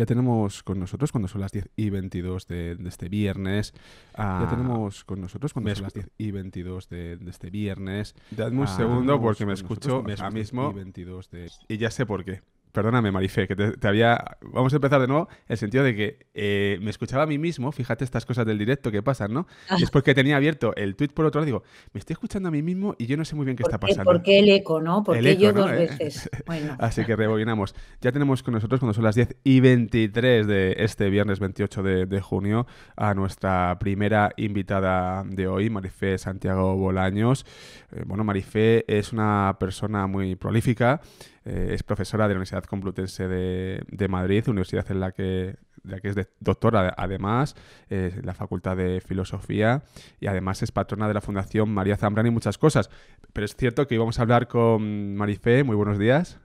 Ya tenemos con nosotros cuando son las 10 y 22 de, este viernes. ya ah, tenemos con nosotros cuando son las 10 y 22 de, este viernes. Dadme un ah, segundo porque me escucho ahora mismo. de... y ya sé por qué. Perdóname, Marifé, que te, había. Vamos a empezar de nuevo. El sentido de que eh, me escuchaba a mí mismo, fíjate estas cosas del directo que pasan, ¿no? Ah. Y después que tenía abierto el tweet por otro lado, digo, me estoy escuchando a mí mismo y yo no sé muy bien qué está pasando. ¿Por el eco, no? Porque yo dos eh, veces. Así que rebobinamos. Ya tenemos con nosotros, cuando son las 10 y 23 de este viernes 28 de, junio, a nuestra primera invitada de hoy, Marifé Santiago Bolaños. Eh, bueno, Marifé es una persona muy prolífica. Eh, es profesora de la Universidad Complutense de, Madrid, universidad en la que, es doctora además, en la Facultad de Filosofía y además es patrona de la Fundación María Zambrano y muchas cosas. Pero es cierto que íbamos a hablar con Marifé, muy buenos días.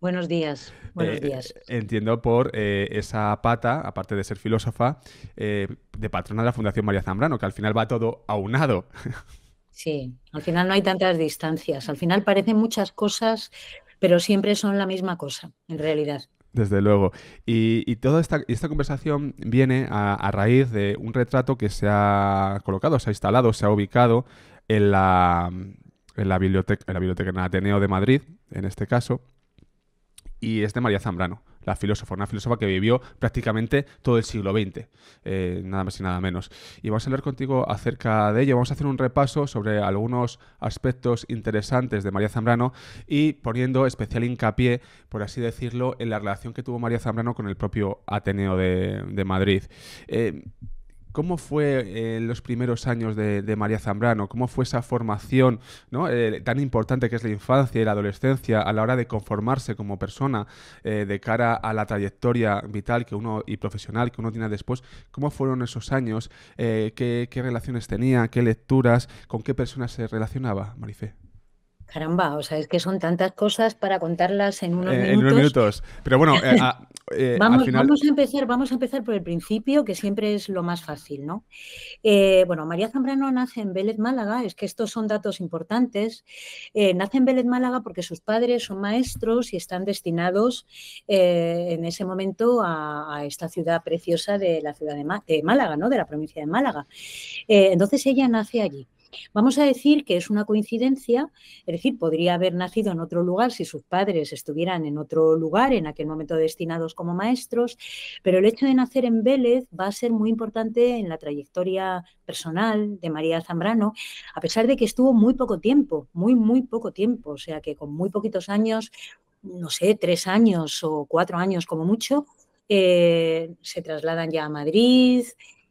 Buenos días, buenos eh, días. Entiendo por eh, esa pata, aparte de ser filósofa, de patrona de la Fundación María Zambrano, que al final va todo aunado. Sí, al final no hay tantas distancias. Al final parecen muchas cosas pero siempre son la misma cosa, en realidad. Desde luego. Y, toda esta, conversación viene a, raíz de un retrato que se ha colocado, se ha instalado, se ha ubicado en la, en la biblioteca, en la biblioteca en Ateneo de Madrid, en este caso, y es de María Zambrano la filósofa, una filósofa que vivió prácticamente todo el siglo XX, eh, nada más y nada menos. Y vamos a hablar contigo acerca de ello, vamos a hacer un repaso sobre algunos aspectos interesantes de María Zambrano y poniendo especial hincapié, por así decirlo, en la relación que tuvo María Zambrano con el propio Ateneo de, Madrid. Eh, ¿Cómo fue eh, los primeros años de, María Zambrano? ¿Cómo fue esa formación eh, tan importante que es la infancia y la adolescencia a la hora de conformarse como persona eh, de cara a la trayectoria vital que uno y profesional que uno tiene después? ¿Cómo fueron esos años? ¿qué, ¿Qué relaciones tenía? ¿Qué lecturas? ¿Con qué personas se relacionaba, Marifé? Caramba, o sea, es que son tantas cosas para contarlas en unos minutos. Eh, en unos minutos. Pero bueno, eh, eh, vamos, a empezar, vamos a empezar por el principio, que siempre es lo más fácil, ¿no? bueno, María Zambrano nace en Vélez Málaga, es que estos son datos importantes. nace en Vélez Málaga porque sus padres son maestros y están destinados en ese momento a, esta ciudad preciosa de la ciudad de, Málaga, ¿no? De la provincia de Málaga. entonces ella nace allí. Vamos a decir que es una coincidencia, es decir, podría haber nacido en otro lugar si sus padres estuvieran en otro lugar, en aquel momento destinados como maestros, pero el hecho de nacer en Vélez va a ser muy importante en la trayectoria personal de María Zambrano, a pesar de que estuvo muy poco tiempo, muy, muy poco tiempo, o sea que con muy poquitos años, no sé, tres años o cuatro años como mucho, eh, se trasladan ya a Madrid,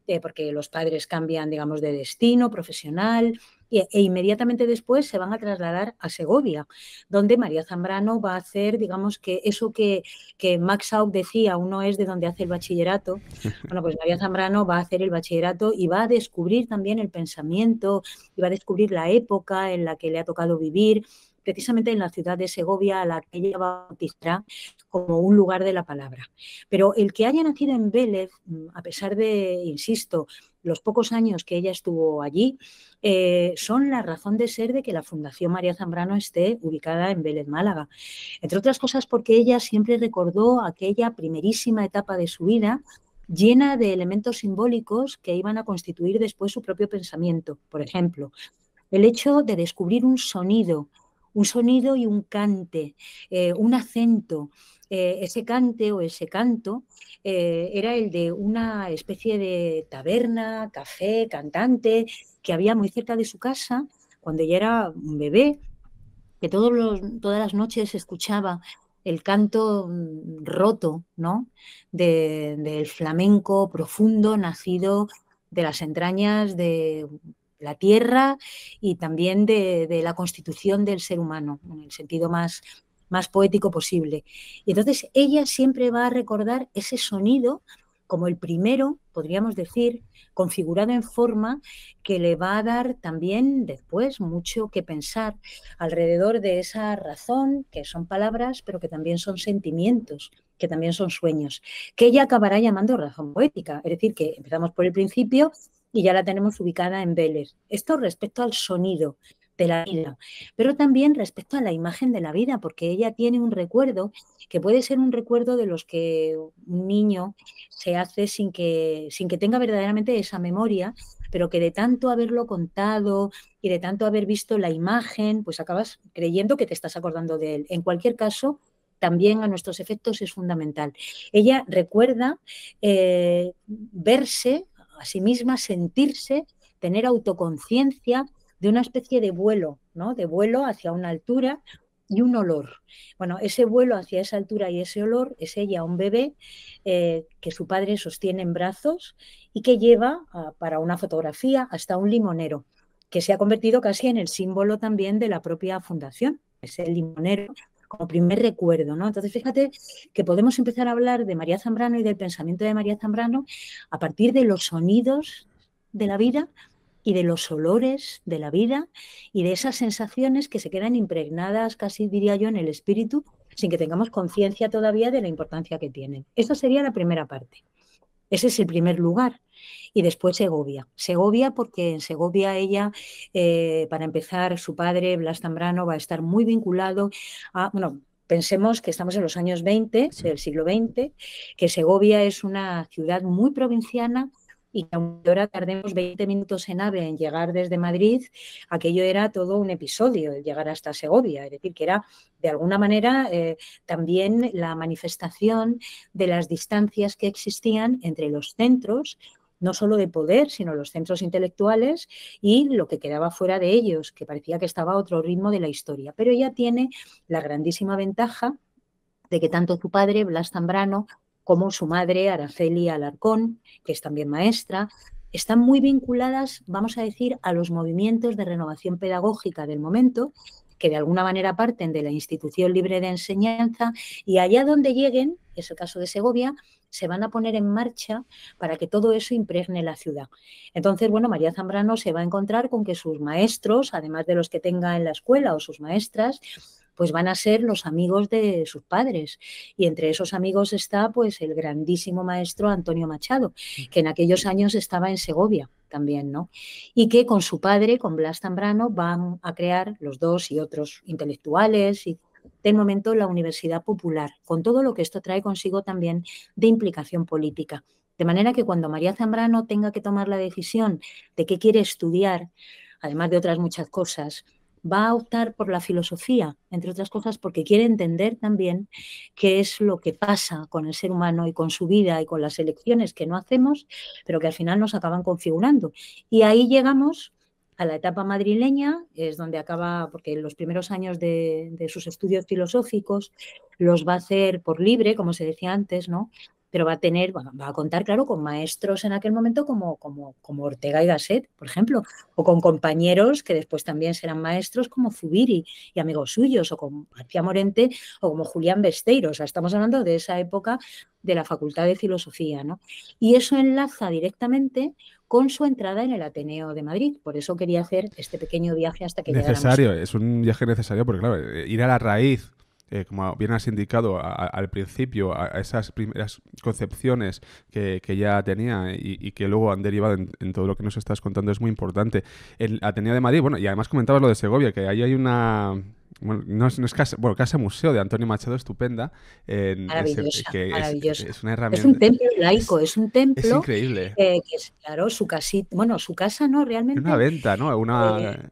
eh, porque los padres cambian, digamos, de destino profesional e, inmediatamente después se van a trasladar a Segovia, donde María Zambrano va a hacer, digamos, que eso que, que Max Aub decía, uno es de donde hace el bachillerato, bueno, pues María Zambrano va a hacer el bachillerato y va a descubrir también el pensamiento y va a descubrir la época en la que le ha tocado vivir precisamente en la ciudad de Segovia, a la que ella bautizará como un lugar de la palabra. Pero el que haya nacido en Vélez, mm, a pesar de, insisto, los pocos años que ella estuvo allí, eh, son la razón de ser de que la Fundación María Zambrano esté ubicada en Vélez, Málaga. Entre otras cosas porque ella siempre recordó aquella primerísima etapa de su vida llena de elementos simbólicos que iban a constituir después su propio pensamiento. Por ejemplo, el hecho de descubrir un sonido un sonido y un cante, eh, un acento. Eh, ese cante o ese canto eh, era el de una especie de taberna, café, cantante que había muy cerca de su casa cuando ella era un bebé, que todas las noches escuchaba el canto mm, roto ¿no? del flamenco profundo nacido de las entrañas de la tierra y también de, la constitución del ser humano, en el sentido más, más poético posible. Y entonces ella siempre va a recordar ese sonido como el primero, podríamos decir, configurado en forma que le va a dar también después mucho que pensar alrededor de esa razón, que son palabras, pero que también son sentimientos, que también son sueños, que ella acabará llamando razón poética. Es decir, que empezamos por el principio y ya la tenemos ubicada en Vélez. Esto respecto al sonido de la vida, pero también respecto a la imagen de la vida, porque ella tiene un recuerdo que puede ser un recuerdo de los que un niño se hace sin que, sin que tenga verdaderamente esa memoria, pero que de tanto haberlo contado y de tanto haber visto la imagen, pues acabas creyendo que te estás acordando de él. En cualquier caso, también a nuestros efectos es fundamental. Ella recuerda eh, verse a sí misma, sentirse, tener autoconciencia de una especie de vuelo, ¿no? De vuelo hacia una altura y un olor. Bueno, ese vuelo hacia esa altura y ese olor es ella, un bebé eh, que su padre sostiene en brazos y que lleva ah, para una fotografía hasta un limonero, que se ha convertido casi en el símbolo también de la propia fundación. Es el limonero como primer recuerdo, ¿no? Entonces, fíjate que podemos empezar a hablar de María Zambrano y del pensamiento de María Zambrano a partir de los sonidos de la vida y de los olores de la vida y de esas sensaciones que se quedan impregnadas, casi diría yo, en el espíritu, sin que tengamos conciencia todavía de la importancia que tienen. Esa sería la primera parte. Ese es el primer lugar. Y después Segovia. Segovia porque en Segovia ella, eh, para empezar, su padre, Blas Zambrano, va a estar muy vinculado a, bueno, pensemos que estamos en los años 20, del siglo XX, que Segovia es una ciudad muy provinciana, y aunque ahora tardemos 20 minutos en AVE en llegar desde Madrid, aquello era todo un episodio, el llegar hasta Segovia, es decir, que era de alguna manera eh, también la manifestación de las distancias que existían entre los centros no solo de poder, sino los centros intelectuales y lo que quedaba fuera de ellos, que parecía que estaba a otro ritmo de la historia. Pero ella tiene la grandísima ventaja de que tanto su padre, Blas Zambrano, como su madre, Araceli Alarcón, que es también maestra, están muy vinculadas, vamos a decir, a los movimientos de renovación pedagógica del momento, que de alguna manera parten de la institución libre de enseñanza y allá donde lleguen, es el caso de Segovia, se van a poner en marcha para que todo eso impregne la ciudad. Entonces, bueno, María Zambrano se va a encontrar con que sus maestros, además de los que tenga en la escuela o sus maestras, pues van a ser los amigos de sus padres. Y entre esos amigos está pues el grandísimo maestro Antonio Machado, mm. que en aquellos años estaba en Segovia también, ¿no? Y que con su padre, con Blas Zambrano, van a crear los dos y otros intelectuales y de momento la Universidad Popular, con todo lo que esto trae consigo también de implicación política. De manera que cuando María Zambrano tenga que tomar la decisión de qué quiere estudiar, además de otras muchas cosas, va a optar por la filosofía, entre otras cosas, porque quiere entender también qué es lo que pasa con el ser humano y con su vida y con las elecciones que no hacemos, pero que al final nos acaban configurando. Y ahí llegamos a la etapa madrileña, es donde acaba, porque los primeros años de, de, sus estudios filosóficos los va a hacer por libre, como se decía antes, ¿no? pero va a tener, va a contar, claro, con maestros en aquel momento como, como, como Ortega y Gasset, por ejemplo, o con compañeros que después también serán maestros como Zubiri y amigos suyos, o con García Morente, o como Julián Besteiro. O sea, estamos hablando de esa época de la Facultad de Filosofía, ¿no? Y eso enlaza directamente con su entrada en el Ateneo de Madrid. Por eso quería hacer este pequeño viaje hasta que Necesario, es un viaje necesario porque, claro, ir a la raíz eh, como bien has indicado al principio, a, esas primeras concepciones que, que ya tenía y, que luego han derivado en, todo lo que nos estás contando es muy importante. El Ateneo de Madrid, bueno, y además comentabas lo de Segovia, que ahí hay una... Bueno, casa, museo de Antonio Machado, estupenda. maravillosa, Es, una herramienta. Es un templo laico, es, un templo. Es increíble. que es, claro, su casita, bueno, su casa no, realmente. Una venta, ¿no? Una eh,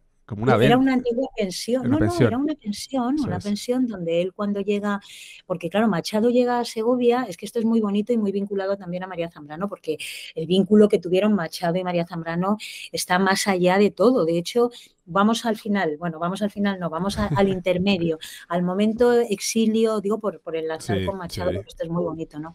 era una antigua pensión. no, no, era una pensión, una pensión donde él cuando llega, porque claro, Machado llega a Segovia, es que esto es muy bonito y muy vinculado también a María Zambrano, porque el vínculo que tuvieron Machado y María Zambrano está más allá de todo. De hecho, vamos al final, bueno, vamos al final, no, vamos al intermedio, al momento exilio, digo por, por enlazar con Machado, porque es muy bonito, ¿no?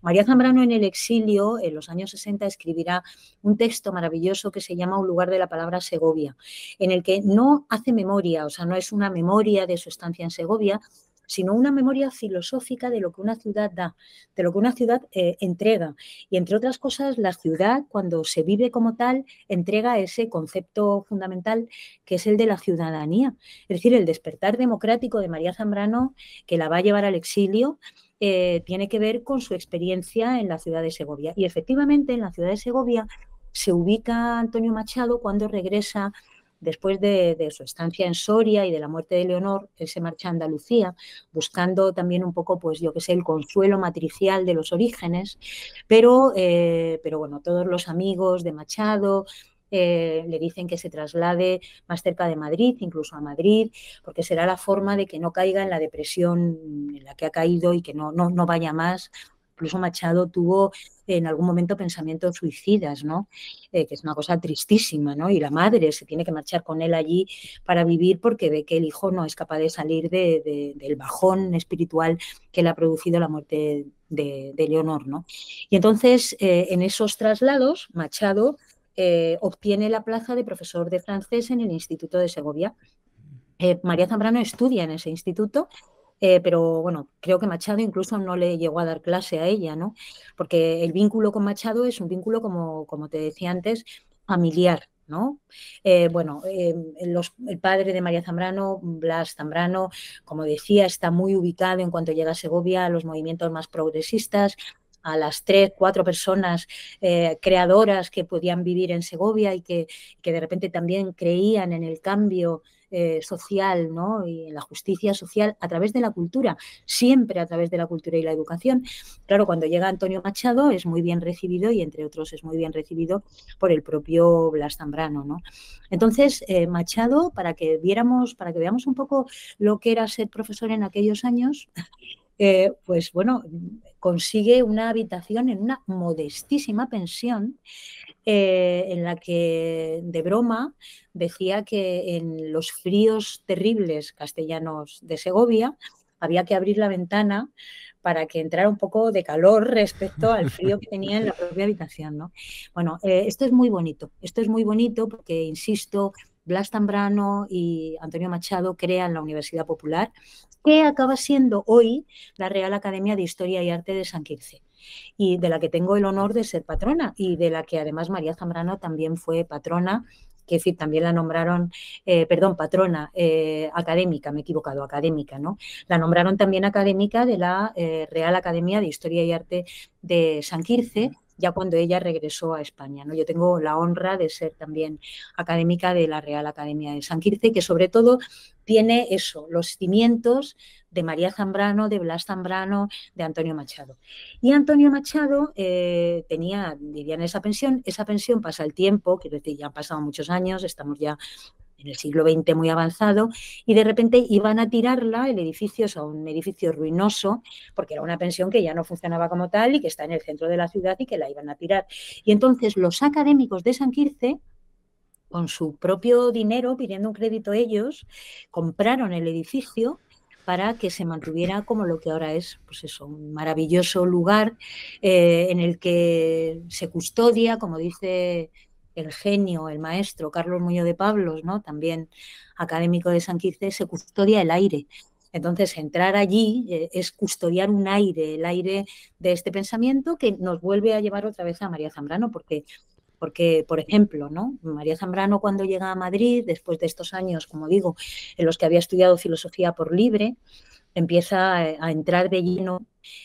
María Zambrano en el exilio, en los años 60, escribirá un texto maravilloso que se llama Un lugar de la palabra Segovia, en el que no hace memoria, o sea, no es una memoria de su estancia en Segovia, sino una memoria filosófica de lo que una ciudad da, de lo que una ciudad eh, entrega. Y entre otras cosas, la ciudad, cuando se vive como tal, entrega ese concepto fundamental que es el de la ciudadanía, es decir, el despertar democrático de María Zambrano, que la va a llevar al exilio. Eh, tiene que ver con su experiencia en la ciudad de Segovia. Y efectivamente, en la ciudad de Segovia se ubica Antonio Machado cuando regresa Después de, su estancia en Soria y de la muerte de Leonor, él se marcha a Andalucía, buscando también un poco, pues yo que sé, el consuelo matricial de los orígenes, pero, eh, pero bueno, todos los amigos de Machado, eh, le dicen que se traslade más cerca de Madrid, incluso a Madrid, porque será la forma de que no caiga en la depresión en la que ha caído y que no, no, no vaya más incluso Machado tuvo en algún momento pensamientos suicidas, ¿no? Eh, que es una cosa tristísima, ¿no? Y la madre se tiene que marchar con él allí para vivir porque ve que el hijo no es capaz de salir del bajón espiritual que le ha producido la muerte de, Leonor, ¿no? Y entonces, eh, en esos traslados, Machado eh, obtiene la plaza de profesor de francés en el Instituto de Segovia. María Zambrano estudia en ese instituto eh, pero bueno, creo que Machado incluso no le llegó a dar clase a ella, ¿no? Porque el vínculo con Machado es un vínculo, como, como te decía antes, familiar, ¿no? Eh, bueno, eh, el padre de María Zambrano, Blas Zambrano, como decía, está muy ubicado en cuanto llega a Segovia a los movimientos más progresistas, a las tres, cuatro personas eh, creadoras que podían vivir en Segovia y que, que de repente también creían en el cambio eh, social ¿no? y en la justicia social a través de la cultura, siempre a través de la cultura y la educación. Claro, cuando llega Antonio Machado es muy bien recibido y entre otros es muy bien recibido por el propio Blas Zambrano. ¿no? Entonces, eh, Machado, para que viéramos, para que veamos un poco lo que era ser profesor en aquellos años, eh, pues bueno, consigue una habitación en una modestísima pensión eh, en la que de broma decía que en los fríos terribles castellanos de Segovia había que abrir la ventana para que entrara un poco de calor respecto al frío que tenía en la propia habitación. ¿no? Bueno, eh, esto es muy bonito, esto es muy bonito porque, insisto, Blas Tambrano y Antonio Machado crean la Universidad Popular, que acaba siendo hoy la Real Academia de Historia y Arte de San Quirce y de la que tengo el honor de ser patrona y de la que además María Zambrano también fue patrona que decir, también la nombraron, eh, perdón, patrona eh, académica, me he equivocado, académica, ¿no? La nombraron también académica de la eh, Real Academia de Historia y Arte de San Quirce, ya cuando ella regresó a España. ¿no? Yo tengo la honra de ser también académica de la Real Academia de San Quirce, que sobre todo tiene eso, los cimientos de María Zambrano, de Blas Zambrano, de Antonio Machado. Y Antonio Machado eh, tenía, tenía, en esa pensión, esa pensión pasa el tiempo, que decir, ya han pasado muchos años, estamos ya en el siglo XX muy avanzado, y de repente iban a tirarla, el edificio, o sea, un edificio ruinoso, porque era una pensión que ya no funcionaba como tal y que está en el centro de la ciudad y que la iban a tirar. Y entonces los académicos de San Quirce con su propio dinero, pidiendo un crédito ellos, compraron el edificio para que se mantuviera como lo que ahora es, pues eso, un maravilloso lugar eh, en el que se custodia, como dice el genio, el maestro Carlos Muñoz de Pablos, ¿no? también académico de San Quirce, se custodia el aire. Entonces, entrar allí eh, es custodiar un aire, el aire de este pensamiento que nos vuelve a llevar otra vez a María Zambrano, porque, porque por ejemplo, ¿no? María Zambrano cuando llega a Madrid, después de estos años, como digo, en los que había estudiado filosofía por libre, empieza eh, a entrar de lleno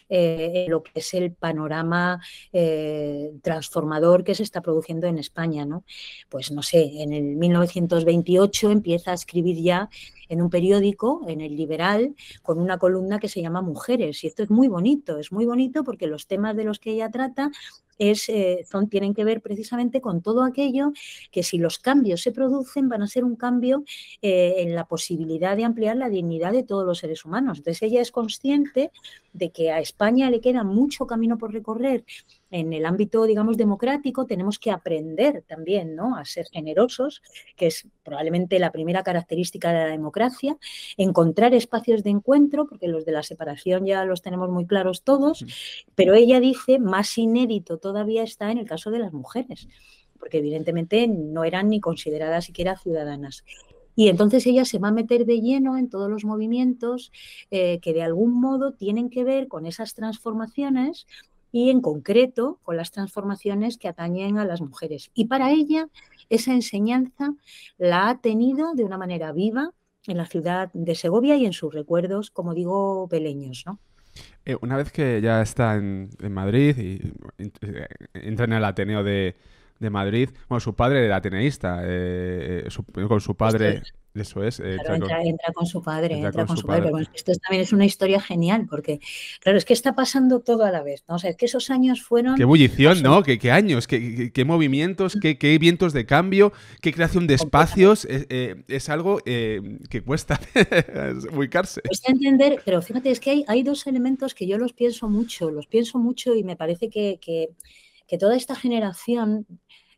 eh, lo que es el panorama eh, transformador que se está produciendo en España. ¿no? Pues no sé, en el 1928 empieza a escribir ya en un periódico, en el Liberal, con una columna que se llama Mujeres. Y esto es muy bonito, es muy bonito porque los temas de los que ella trata eh, son, tienen que ver precisamente con todo aquello que si los cambios se producen van a ser un cambio eh, en la posibilidad de ampliar la dignidad de todos los seres humanos. Entonces ella es consciente de que a España le queda mucho camino por recorrer en el ámbito, digamos, democrático tenemos que aprender también ¿no? a ser generosos, que es probablemente la primera característica de la democracia, encontrar espacios de encuentro, porque los de la separación ya los tenemos muy claros todos, mm. pero ella dice, más inédito todavía está en el caso de las mujeres porque evidentemente no eran ni consideradas siquiera ciudadanas. Y entonces ella se va a meter de lleno en todos los movimientos eh, que de algún modo tienen que ver con esas transformaciones y en concreto con las transformaciones que atañen a las mujeres. Y para ella esa enseñanza la ha tenido de una manera viva en la ciudad de Segovia y en sus recuerdos, como digo, peleños, eh, una vez que ya está en, Madrid y eh, entra en el Ateneo de, Madrid. Bueno, su padre era ateneísta, eh, con su padre, eso es. Eh, entra, con, su padre, entra, con, su padre. Bueno, esto también es una historia genial, porque, claro, es que está pasando todo a la vez. ¿no? es que esos años fueron. Qué ebullición, ¿no? Qué, qué años, qué, movimientos, qué, vientos de cambio, qué creación de espacios. Eh, eh, es, algo que cuesta ubicarse. Cuesta entender, pero fíjate, es que hay, dos elementos que yo los pienso mucho, los pienso mucho y me parece que toda esta generación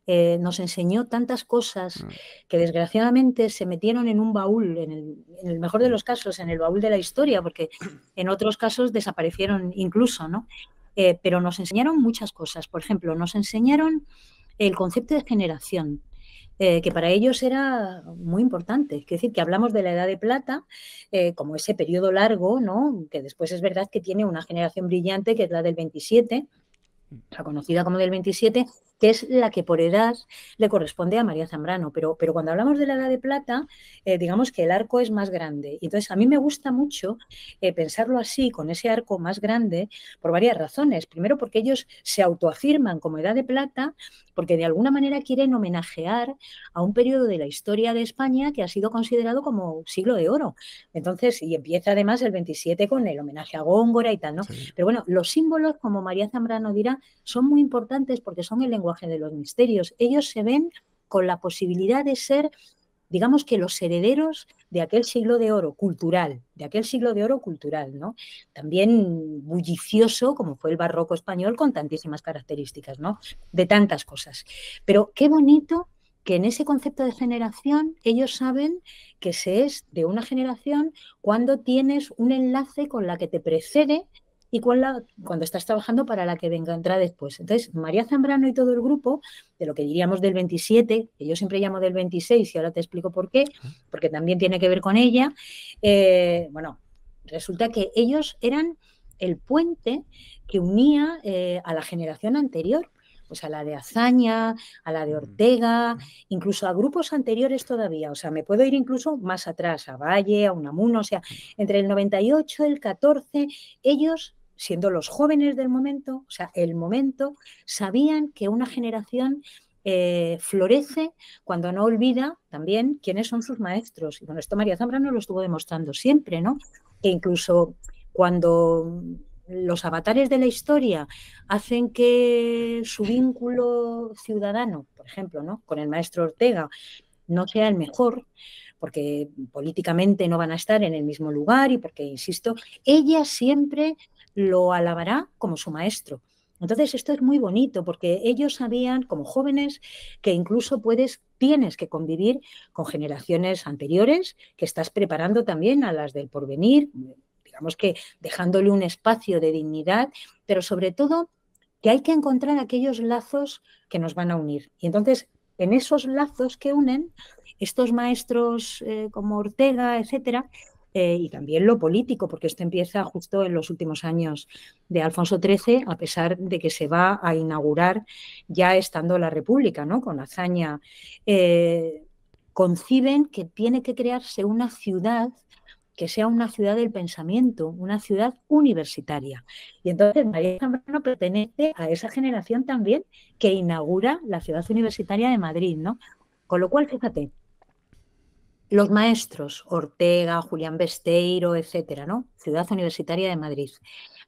eh, nos enseñó tantas cosas mm. que desgraciadamente se metieron en un baúl, en el, mejor de los casos, en el baúl de la historia, porque en otros casos desaparecieron incluso, ¿no? Eh, pero nos enseñaron muchas cosas. Por ejemplo, nos enseñaron el concepto de generación. Eh, que para ellos era muy importante. Es decir, que hablamos de la Edad de Plata como ese periodo largo, ¿no? que después es verdad que tiene una generación brillante, que es la del 27, la conocida como del 27, que es la que por edad le corresponde a María Zambrano. Pero, pero cuando hablamos de la edad de plata, eh, digamos que el arco es más grande. Entonces, a mí me gusta mucho eh, pensarlo así, con ese arco más grande, por varias razones. Primero, porque ellos se autoafirman como edad de plata, porque de alguna manera quieren homenajear a un periodo de la historia de España que ha sido considerado como siglo de oro. Entonces, y empieza además el 27 con el homenaje a Góngora y tal, ¿no? Pero bueno, los símbolos, como María Zambrano dirá, son muy importantes porque son el lenguaje de los misterios. Ellos se ven con la posibilidad de ser, digamos que los herederos de aquel siglo de oro cultural, de aquel siglo de oro cultural, ¿no? También bullicioso, como fue el barroco español, con tantísimas características, ¿no? De tantas cosas. Pero qué bonito que en ese concepto de generación ellos saben que se es de una generación cuando tienes un enlace con la que te precede y cuando estás trabajando para la que venga entrar después. Entonces, María Zambrano y todo el grupo, de lo que diríamos del 27, que yo siempre llamo del 26 y ahora te explico por qué, porque también tiene que ver con ella, eh, bueno, resulta que ellos eran el puente que unía eh, a la generación anterior pues a la de Azaña, a la de Ortega, incluso a grupos anteriores todavía. O sea, me puedo ir incluso más atrás, a Valle, a Unamuno. O sea, entre el 98 y el 14, ellos siendo los jóvenes del momento, o sea, el momento, sabían que una generación eh, florece cuando no olvida también quiénes son sus maestros. Y bueno, esto María Zambrano lo estuvo demostrando siempre, ¿no? Que incluso cuando los avatares de la historia hacen que su vínculo ciudadano, por ejemplo, ¿no? con el maestro Ortega, no sea el mejor, porque políticamente no van a estar en el mismo lugar y porque, insisto, ella siempre lo alabará como su maestro. Entonces, esto es muy bonito porque ellos sabían, como jóvenes, que incluso puedes, tienes que convivir con generaciones anteriores, que estás preparando también a las del porvenir, digamos que dejándole un espacio de dignidad, pero sobre todo que hay que encontrar aquellos lazos que nos van a unir. Y entonces, en esos lazos que unen, estos maestros eh, como Ortega, etcétera, eh, y también lo político, porque esto empieza justo en los últimos años de Alfonso XIII, a pesar de que se va a inaugurar ya estando la República, ¿no? Con hazaña. Eh, conciben que tiene que crearse una ciudad que sea una ciudad del pensamiento, una ciudad universitaria. Y entonces María Zambrano pertenece a esa generación también que inaugura la ciudad universitaria de Madrid, ¿no? Con lo cual, fíjate, los maestros, Ortega, Julián Besteiro, etcétera, ¿no? Ciudad Universitaria de Madrid.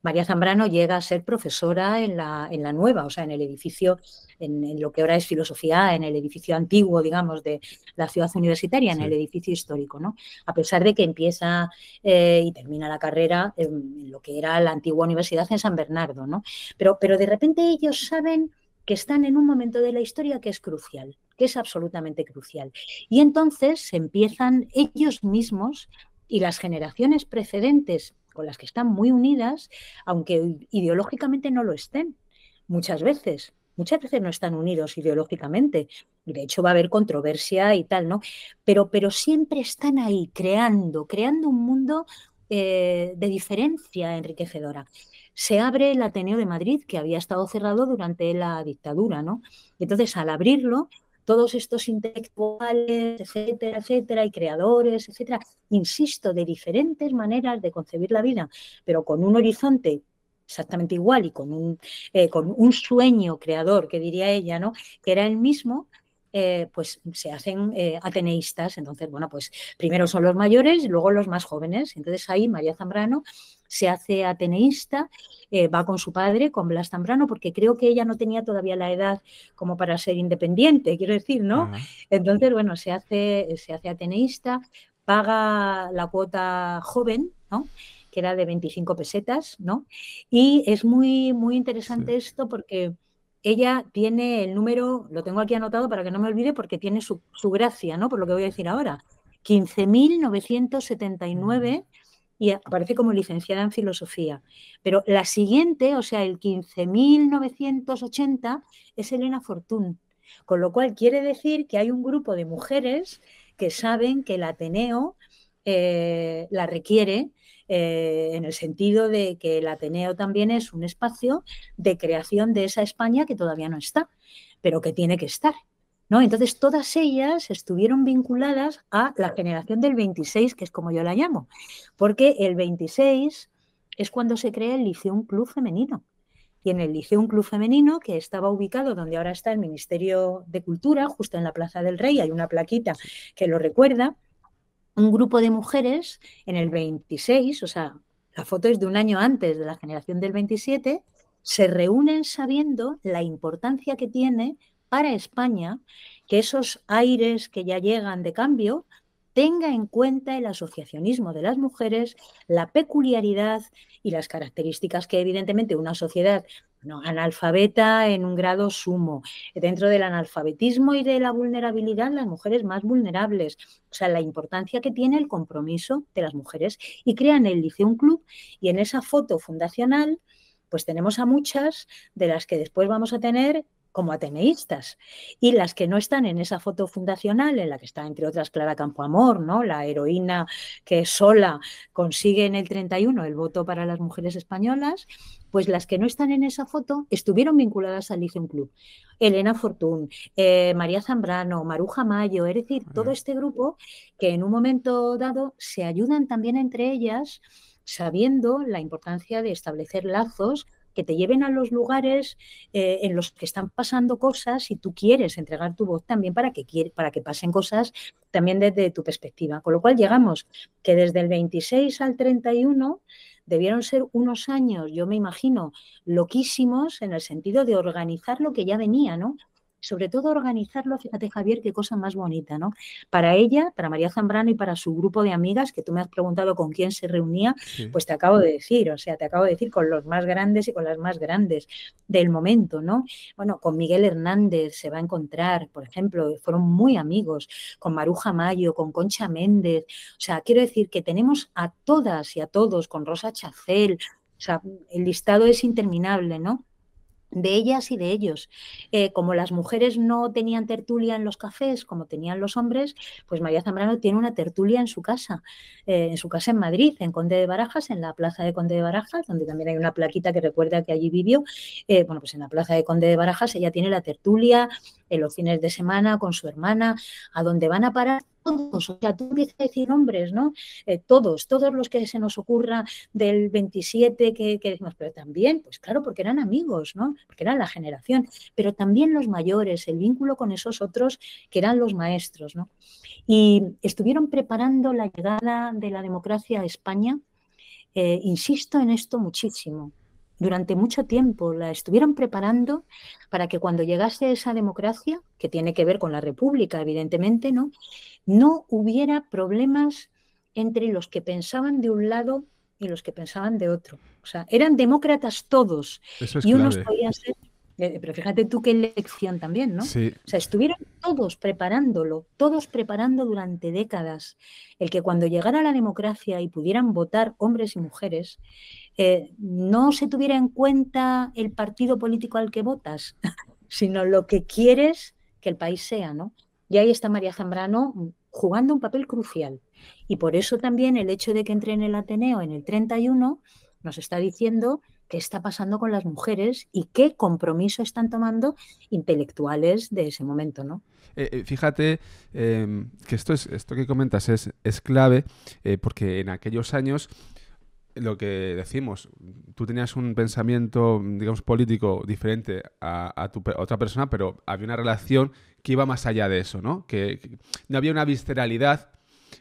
María Zambrano llega a ser profesora en la, en la nueva, o sea, en el edificio, en, lo que ahora es filosofía, en el edificio antiguo, digamos, de la ciudad universitaria, en el edificio histórico, ¿no? A pesar de que empieza eh, y termina la carrera en lo que era la antigua universidad en San Bernardo, ¿no? Pero, pero de repente ellos saben que están en un momento de la historia que es crucial que es absolutamente crucial. Y entonces empiezan ellos mismos y las generaciones precedentes con las que están muy unidas, aunque ideológicamente no lo estén muchas veces. Muchas veces no están unidos ideológicamente y de hecho va a haber controversia y tal, ¿no? Pero, pero siempre están ahí creando, creando un mundo eh, de diferencia enriquecedora. Se abre el Ateneo de Madrid, que había estado cerrado durante la dictadura, ¿no? Entonces, al abrirlo, todos estos intelectuales, etcétera, etcétera, y creadores, etcétera, insisto, de diferentes maneras de concebir la vida, pero con un horizonte exactamente igual y con un, eh, con un sueño creador, que diría ella, ¿no? que era el mismo, eh, pues se hacen eh, ateneístas. Entonces, bueno, pues primero son los mayores, luego los más jóvenes. Entonces ahí María Zambrano se hace ateneísta, eh, va con su padre, con Blas Zambrano, porque creo que ella no tenía todavía la edad como para ser independiente, quiero decir, ¿no? Entonces, bueno, se hace, se hace ateneísta, paga la cuota joven, ¿no? que era de 25 pesetas, ¿no? Y es muy, muy interesante esto porque ella tiene el número, lo tengo aquí anotado para que no me olvide, porque tiene su, gracia, ¿no? Por lo que voy a decir ahora. 15.979 y aparece como licenciada en filosofía. Pero la siguiente, o sea, el 15.980, es Elena Fortún. Con lo cual quiere decir que hay un grupo de mujeres que saben que el Ateneo eh, la requiere eh, en el sentido de que el Ateneo también es un espacio de creación de esa España que todavía no está, pero que tiene que estar. Entonces, todas ellas estuvieron vinculadas a la generación del 26, que es como yo la llamo, porque el 26 es cuando se crea el Un Club Femenino. Y en el Un Club Femenino, que estaba ubicado donde ahora está el Ministerio de Cultura, justo en la Plaza del Rey, hay una plaquita que lo recuerda, un grupo de mujeres en el 26, o sea, la foto es de un año antes de la generación del 27, se reúnen sabiendo la importancia que tiene para España que esos aires que ya llegan de cambio tenga en cuenta el asociacionismo de las mujeres, la peculiaridad y las características que evidentemente una sociedad analfabeta en un grado sumo, dentro del analfabetismo y de la vulnerabilidad, las mujeres más vulnerables, o sea, la importancia que tiene el compromiso de las mujeres y crean el Liceo Club y en esa foto fundacional pues tenemos a muchas de las que después vamos a tener como ateneístas. Y las que no están en esa foto fundacional, en la que está, entre otras, Clara Campoamor, ¿no? la heroína que sola consigue en el 31 el voto para las mujeres españolas, pues las que no están en esa foto estuvieron vinculadas al Ligen Club. Elena Fortún, eh, María Zambrano, Maruja Mayo, es decir, todo este grupo que en un momento dado se ayudan también entre ellas sabiendo la importancia de establecer lazos que te lleven a los lugares eh, en los que están pasando cosas y tú quieres entregar tu voz también para que, para que pasen cosas también desde tu perspectiva. Con lo cual llegamos que desde el 26 al 31 debieron ser unos años, yo me imagino, loquísimos en el sentido de organizar lo que ya venía, ¿no? sobre todo organizarlo, fíjate Javier, qué cosa más bonita, ¿no? Para ella, para María Zambrano y para su grupo de amigas, que tú me has preguntado con quién se reunía, pues te acabo de decir, o sea, te acabo de decir con los más grandes y con las más grandes del momento, ¿no? Bueno, con Miguel Hernández se va a encontrar, por ejemplo, fueron muy amigos, con Maruja Mayo, con Concha Méndez, o sea, quiero decir que tenemos a todas y a todos, con Rosa Chacel, o sea, el listado es interminable, ¿no? de ellas y de ellos. Eh, como las mujeres no tenían tertulia en los cafés como tenían los hombres, pues María Zambrano tiene una tertulia en su casa, eh, en su casa en Madrid, en Conde de Barajas, en la plaza de Conde de Barajas, donde también hay una plaquita que recuerda que allí vivió. Eh, bueno, pues en la plaza de Conde de Barajas ella tiene la tertulia en los fines de semana con su hermana, a dónde van a parar todos, o sea, tú empiezas a decir hombres, ¿no? Eh, todos, todos los que se nos ocurra del 27 que, decimos, pero también, pues claro, porque eran amigos, ¿no? Porque eran la generación, pero también los mayores, el vínculo con esos otros que eran los maestros, ¿no? Y estuvieron preparando la llegada de la democracia a España, eh, insisto en esto muchísimo, durante mucho tiempo, la estuvieron preparando para que cuando llegase esa democracia, que tiene que ver con la república, evidentemente, ¿no? No hubiera problemas entre los que pensaban de un lado y los que pensaban de otro. O sea, eran demócratas todos. y unos podían ser eh, eh, pero fíjate tú qué elección también, ¿no? Sí. O sea, estuvieron todos preparándolo, todos preparando durante décadas el que cuando llegara la democracia y pudieran votar hombres y mujeres, eh, no se tuviera en cuenta el partido político al que votas, sino lo que quieres que el país sea, ¿no? Y ahí está María Zambrano jugando un papel crucial. Y por eso también el hecho de que entre en el Ateneo en el 31 nos está diciendo qué está pasando con las mujeres y qué compromiso están tomando intelectuales de ese momento, ¿no? Eh, eh, fíjate em, que esto, es, esto que comentas es, clave eh, porque en aquellos años lo que decimos, tú tenías un pensamiento, digamos, político diferente a, tu, otra persona, pero había una relación que iba más allá de eso, ¿no? Que, no había una visceralidad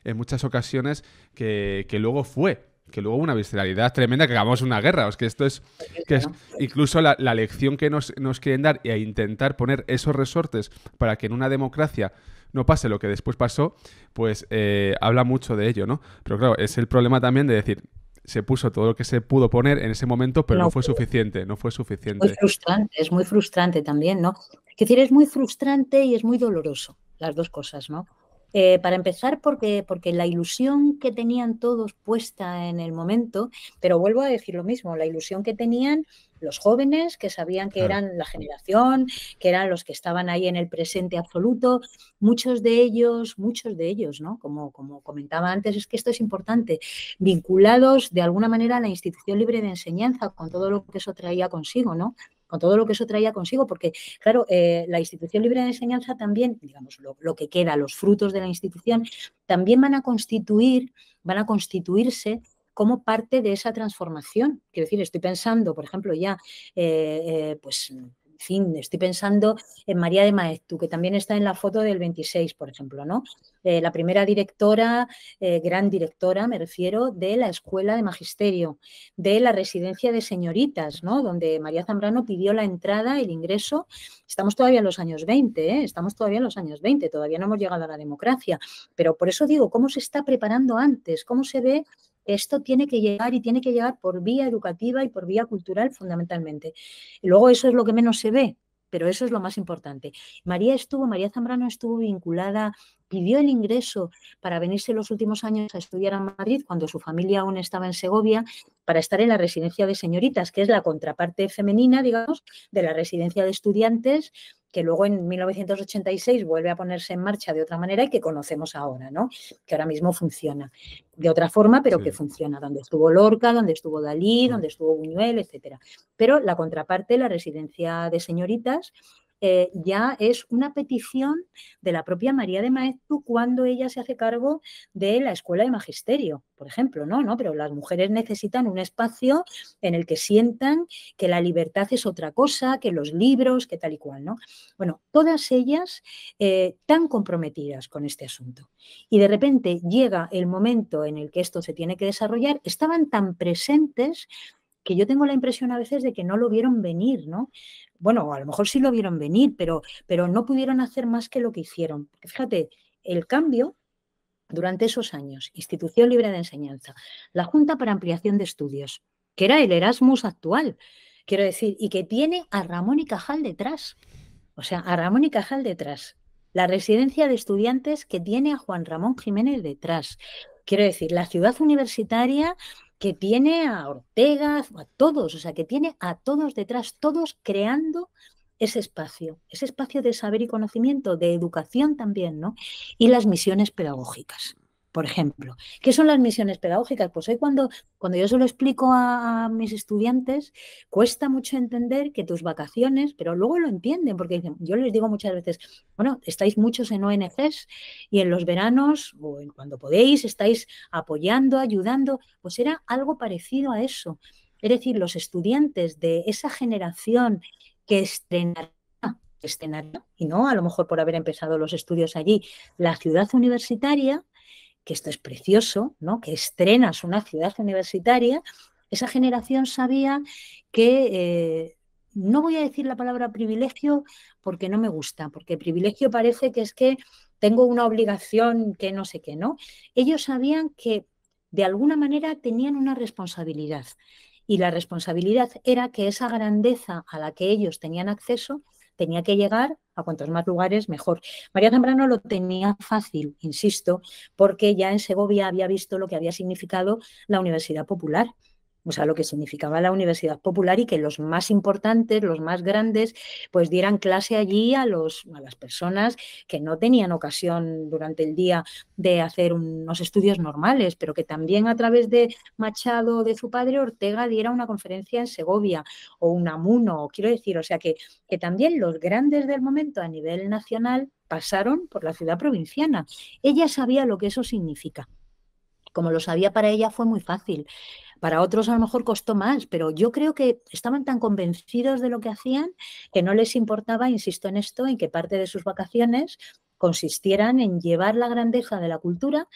en muchas ocasiones que, que luego fue que luego una visceralidad tremenda que acabamos una guerra. Es que esto es, que es incluso la, lección que nos, quieren dar y e a intentar poner esos resortes para que en una democracia no pase lo que después pasó, pues eh, habla mucho de ello, ¿no? Pero claro, es el problema también de decir, se puso todo lo que se pudo poner en ese momento, pero no, fue suficiente, no fue suficiente. Es muy frustrante, es muy frustrante también, ¿no? Es decir, es muy frustrante y es muy doloroso, las dos cosas, ¿no? Eh, para empezar, porque, porque la ilusión que tenían todos puesta en el momento, pero vuelvo a decir lo mismo, la ilusión que tenían los jóvenes, que sabían que eran la generación, que eran los que estaban ahí en el presente absoluto, muchos de ellos, muchos de ellos, ¿no? Como, como comentaba antes, es que esto es importante, vinculados de alguna manera a la institución libre de enseñanza, con todo lo que eso traía consigo, ¿no? con todo lo que eso traía consigo, porque, claro, eh, la institución libre de enseñanza también, digamos, lo, lo, que queda, los frutos de la institución, también van a constituir, van a constituirse como parte de esa transformación. Quiero decir, estoy pensando, por ejemplo, ya, eh, eh, pues en fin, estoy pensando en María de Maestu, que también está en la foto del 26, por ejemplo, ¿no? Eh, la primera directora, gran directora, me refiero, de la Escuela de Magisterio, de la Residencia de Señoritas, ¿no? Donde María Zambrano pidió la entrada, el ingreso. Estamos todavía en los años 20, ¿eh? Estamos todavía en los años 20, todavía no hemos llegado a la democracia. Pero por eso digo, ¿cómo se está preparando antes? ¿Cómo se ve esto tiene que llegar y tiene que llegar por vía educativa y por vía cultural fundamentalmente. luego eso es lo que menos se ve, pero eso es lo más importante. María estuvo, María Zambrano estuvo vinculada, pidió el ingreso para venirse los últimos años a estudiar a Madrid cuando su familia aún estaba en Segovia para estar en la residencia de señoritas, que es la contraparte femenina, digamos, de la residencia de estudiantes que luego en 1986 vuelve a ponerse en marcha de otra manera y que conocemos ahora, ¿no? Que ahora mismo funciona de otra forma, pero que funciona, donde estuvo Lorca, donde estuvo Dalí, mm. donde estuvo Buñuel, etcétera. Pero la contraparte, la residencia de señoritas, eh, ya es una petición de la propia María de Maestu cuando ella se hace cargo de la escuela de magisterio, por ejemplo, ¿no? ¿no? Pero las mujeres necesitan un espacio en el que sientan que la libertad es otra cosa, que los libros, que tal y cual, ¿no? Bueno, todas ellas eh, tan comprometidas con este asunto. Y de repente llega el momento en el que esto se tiene que desarrollar, estaban tan presentes que yo tengo la impresión a veces de que no lo vieron venir, ¿no? Bueno, a lo mejor sí lo vieron venir, pero, pero no pudieron hacer más que lo que hicieron. Fíjate, el cambio durante esos años, Institución Libre de Enseñanza, la Junta para Ampliación de Estudios, que era el Erasmus actual, quiero decir, y que tiene a Ramón y Cajal detrás. O sea, a Ramón y Cajal detrás. La residencia de estudiantes que tiene a Juan Ramón Jiménez detrás. Quiero decir, la ciudad universitaria que tiene a Ortega, a todos, o sea, que tiene a todos detrás, todos creando ese espacio, ese espacio de saber y conocimiento, de educación también, ¿no? Y las misiones pedagógicas por ejemplo. ¿Qué son las misiones pedagógicas? Pues hoy cuando, cuando yo se lo explico a, mis estudiantes, cuesta mucho entender que tus vacaciones, pero luego lo entienden, porque yo les digo muchas veces, bueno, estáis muchos en ONGs y en los veranos o en cuando podéis, estáis apoyando, ayudando, pues era algo parecido a eso. Es decir, los estudiantes de esa generación que estrenará y no a lo mejor por haber empezado los estudios allí, la ciudad universitaria que esto es precioso, ¿no? que estrenas una ciudad universitaria, esa generación sabía que, eh, no voy a decir la palabra privilegio porque no me gusta, porque privilegio parece que es que tengo una obligación que no sé qué, ¿no? Ellos sabían que de alguna manera tenían una responsabilidad y la responsabilidad era que esa grandeza a la que ellos tenían acceso tenía que llegar a cuantos más lugares mejor. María Zambrano lo tenía fácil, insisto, porque ya en Segovia había visto lo que había significado la Universidad Popular o sea, lo que significaba la Universidad Popular y que los más importantes, los más grandes, pues dieran clase allí a, los, las personas que no tenían ocasión durante el día de hacer unos estudios normales, pero que también a través de Machado, de su padre Ortega, diera una conferencia en Segovia o O quiero decir, o sea, que, que también los grandes del momento a nivel nacional pasaron por la ciudad provinciana. Ella sabía lo que eso significa. Como lo sabía para ella fue muy fácil. Para otros a lo mejor costó más, pero yo creo que estaban tan convencidos de lo que hacían que no les importaba, insisto en esto, en que parte de sus vacaciones consistieran en llevar la grandeza de la cultura,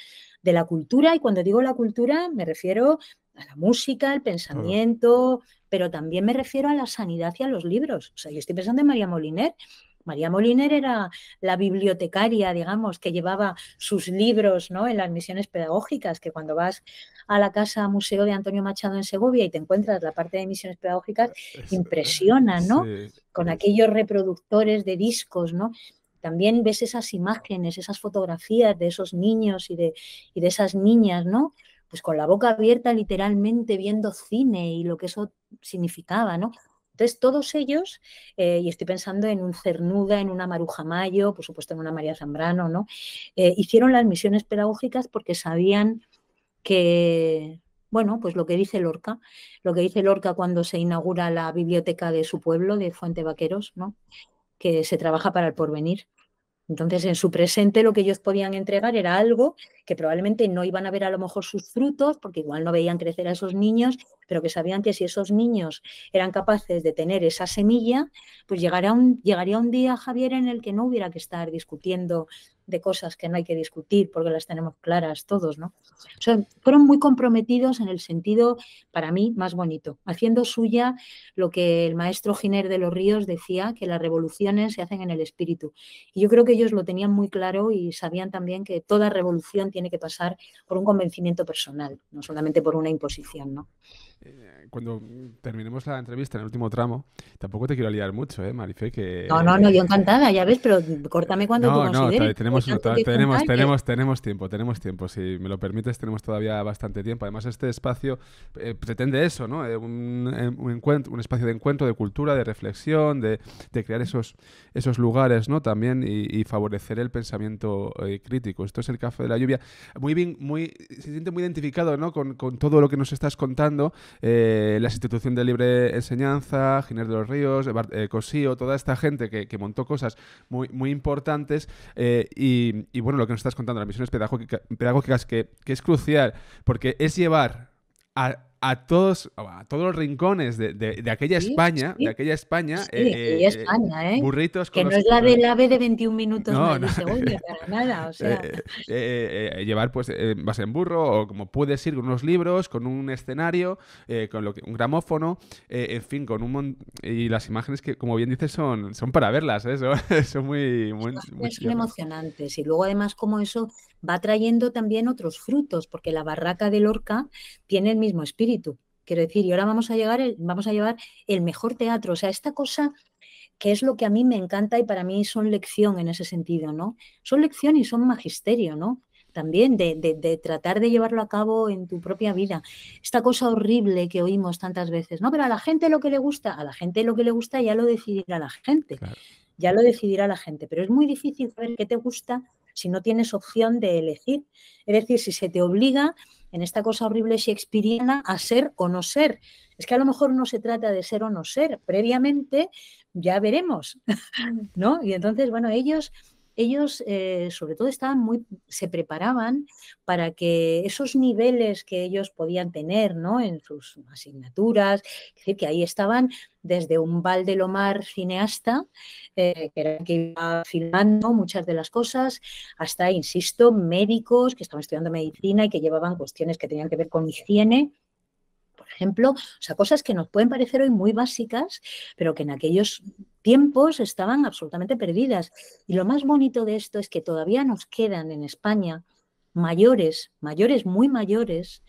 de la cultura, y cuando digo la cultura me refiero a la música, al pensamiento, pero también me refiero a la sanidad y a los libros. O sea, yo estoy pensando en María Moliner, María Moliner era la bibliotecaria, digamos, que llevaba sus libros ¿no? en las misiones pedagógicas, que cuando vas a la Casa Museo de Antonio Machado en Segovia y te encuentras la parte de misiones pedagógicas, impresiona, ¿no? Con aquellos reproductores de discos, ¿no? También ves esas imágenes, esas fotografías de esos niños y de, y de esas niñas, ¿no? Pues con la boca abierta literalmente viendo cine y lo que eso significaba, ¿no? Entonces, todos ellos, eh, y estoy pensando en un Cernuda, en una Maruja Mayo, por supuesto en una María Zambrano, ¿no? Eh, hicieron las misiones pedagógicas porque sabían que, bueno, pues lo que dice Lorca, lo que dice Lorca cuando se inaugura la biblioteca de su pueblo, de Fuente Vaqueros, ¿no? Que se trabaja para el porvenir. Entonces, en su presente lo que ellos podían entregar era algo que probablemente no iban a ver a lo mejor sus frutos, porque igual no veían crecer a esos niños, pero que sabían que si esos niños eran capaces de tener esa semilla, pues un, llegaría un día, Javier, en el que no hubiera que estar discutiendo de cosas que no hay que discutir porque las tenemos claras todos, ¿no? O fueron muy comprometidos en el sentido, para mí, más bonito, haciendo suya lo que el maestro Giner de los Ríos decía, que las revoluciones se hacen en el espíritu. Y yo creo que ellos lo tenían muy claro y sabían también que toda revolución tiene que pasar por un convencimiento personal, no solamente por una imposición, ¿no? Eh, cuando terminemos la entrevista en el último tramo, tampoco te quiero liar mucho, ¿eh, Marife? Que... No, no, no, yo encantada, ya ves, pero córtame cuando tú consideres. tenemos, no, tenemos, tenemos, tenemos, tiempo, tenemos tiempo. Si me lo permites, tenemos todavía bastante tiempo. Además, este espacio eh, pretende eso, ¿no? Eh, un, eh, un espacio de encuentro, de cultura, de reflexión, de, crear esos, esos lugares, ¿no? También y, favorecer el pensamiento crítico. Esto es el café de la lluvia. Muy bien, muy, se siente muy identificado, ¿no? Con, todo lo que nos estás contando. Eh, la Institución de libre enseñanza, Giner de los Ríos, eh, Cosío, toda esta gente que, montó cosas muy, muy importantes eh, y, bueno, lo que nos estás contando, las misiones pedagógicas, que, que es crucial, porque es llevar a a todos, a todos los rincones de, de, aquella España, de aquella España, eh, eh, ¿eh? burritos que no es la del ave de 21 minutos no, no. nada, llevar pues vas en burro o como puedes ir con unos libros, con un escenario, con lo que, un gramófono, en fin, con un y las imágenes que como bien dices son son para verlas, son, son, muy, muy emocionantes y luego además como eso va trayendo también otros frutos, porque la barraca de Lorca tiene el mismo espíritu. Quiero decir, y ahora vamos a, vamos a llevar el mejor teatro. O sea, esta cosa que es lo que a mí me encanta y para mí son lección en ese sentido, ¿no? Son lección y son magisterio, ¿no? También de, tratar de llevarlo a cabo en tu propia vida. Esta cosa horrible que oímos tantas veces, ¿no? Pero a la gente lo que le gusta, a la gente lo que le gusta ya lo decidirá la gente. Ya lo decidirá la gente, pero es muy difícil saber qué te gusta si no tienes opción de elegir. Es decir, si se te obliga en esta cosa horrible shakespeariana a ser o no ser. Es que a lo mejor no se trata de ser o no ser. Previamente ya veremos, mm. ¿no? Y entonces, bueno, ellos ellos eh, sobre todo estaban muy, se preparaban para que esos niveles que ellos podían tener ¿no? en sus asignaturas, decir, que ahí estaban desde un Lomar cineasta, eh, que era que iba filmando muchas de las cosas, hasta, insisto, médicos que estaban estudiando medicina y que llevaban cuestiones que tenían que ver con higiene, por ejemplo, o sea, cosas que nos pueden parecer hoy muy básicas, pero que en aquellos tiempos estaban absolutamente perdidas. Y lo más bonito de esto es que todavía nos quedan en España mayores, mayores muy mayores,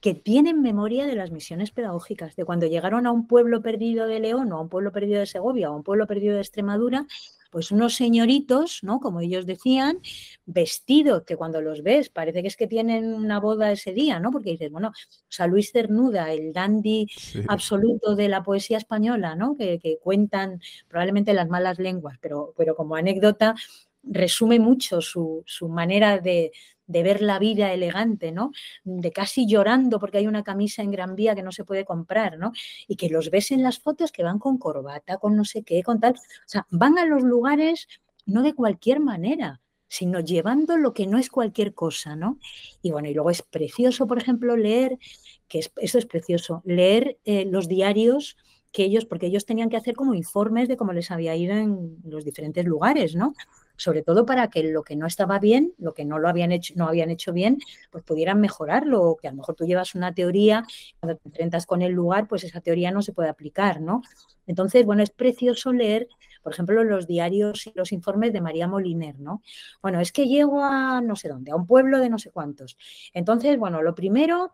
que tienen memoria de las misiones pedagógicas, de cuando llegaron a un pueblo perdido de León o a un pueblo perdido de Segovia o a un pueblo perdido de Extremadura pues unos señoritos, ¿no? Como ellos decían, vestidos, que cuando los ves parece que es que tienen una boda ese día, ¿no? Porque dices, bueno, o sea, Luis Cernuda, el dandy absoluto de la poesía española, ¿no? Que, cuentan probablemente las malas lenguas, pero, pero como anécdota resume mucho su manera de, de ver la vida elegante, ¿no? De casi llorando porque hay una camisa en Gran Vía que no se puede comprar, ¿no? Y que los ves en las fotos que van con corbata, con no sé qué, con tal. O sea, van a los lugares no de cualquier manera, sino llevando lo que no es cualquier cosa, ¿no? Y bueno, y luego es precioso, por ejemplo, leer, que eso es precioso, leer eh, los diarios que ellos, porque ellos tenían que hacer como informes de cómo les había ido en los diferentes lugares, ¿no? sobre todo para que lo que no estaba bien, lo que no lo habían hecho, no habían hecho bien, pues pudieran mejorarlo, que a lo mejor tú llevas una teoría, cuando te enfrentas con el lugar, pues esa teoría no se puede aplicar, ¿no? Entonces, bueno, es precioso leer, por ejemplo, los diarios y los informes de María Moliner, ¿no? Bueno, es que llego a no sé dónde, a un pueblo de no sé cuántos. Entonces, bueno, lo primero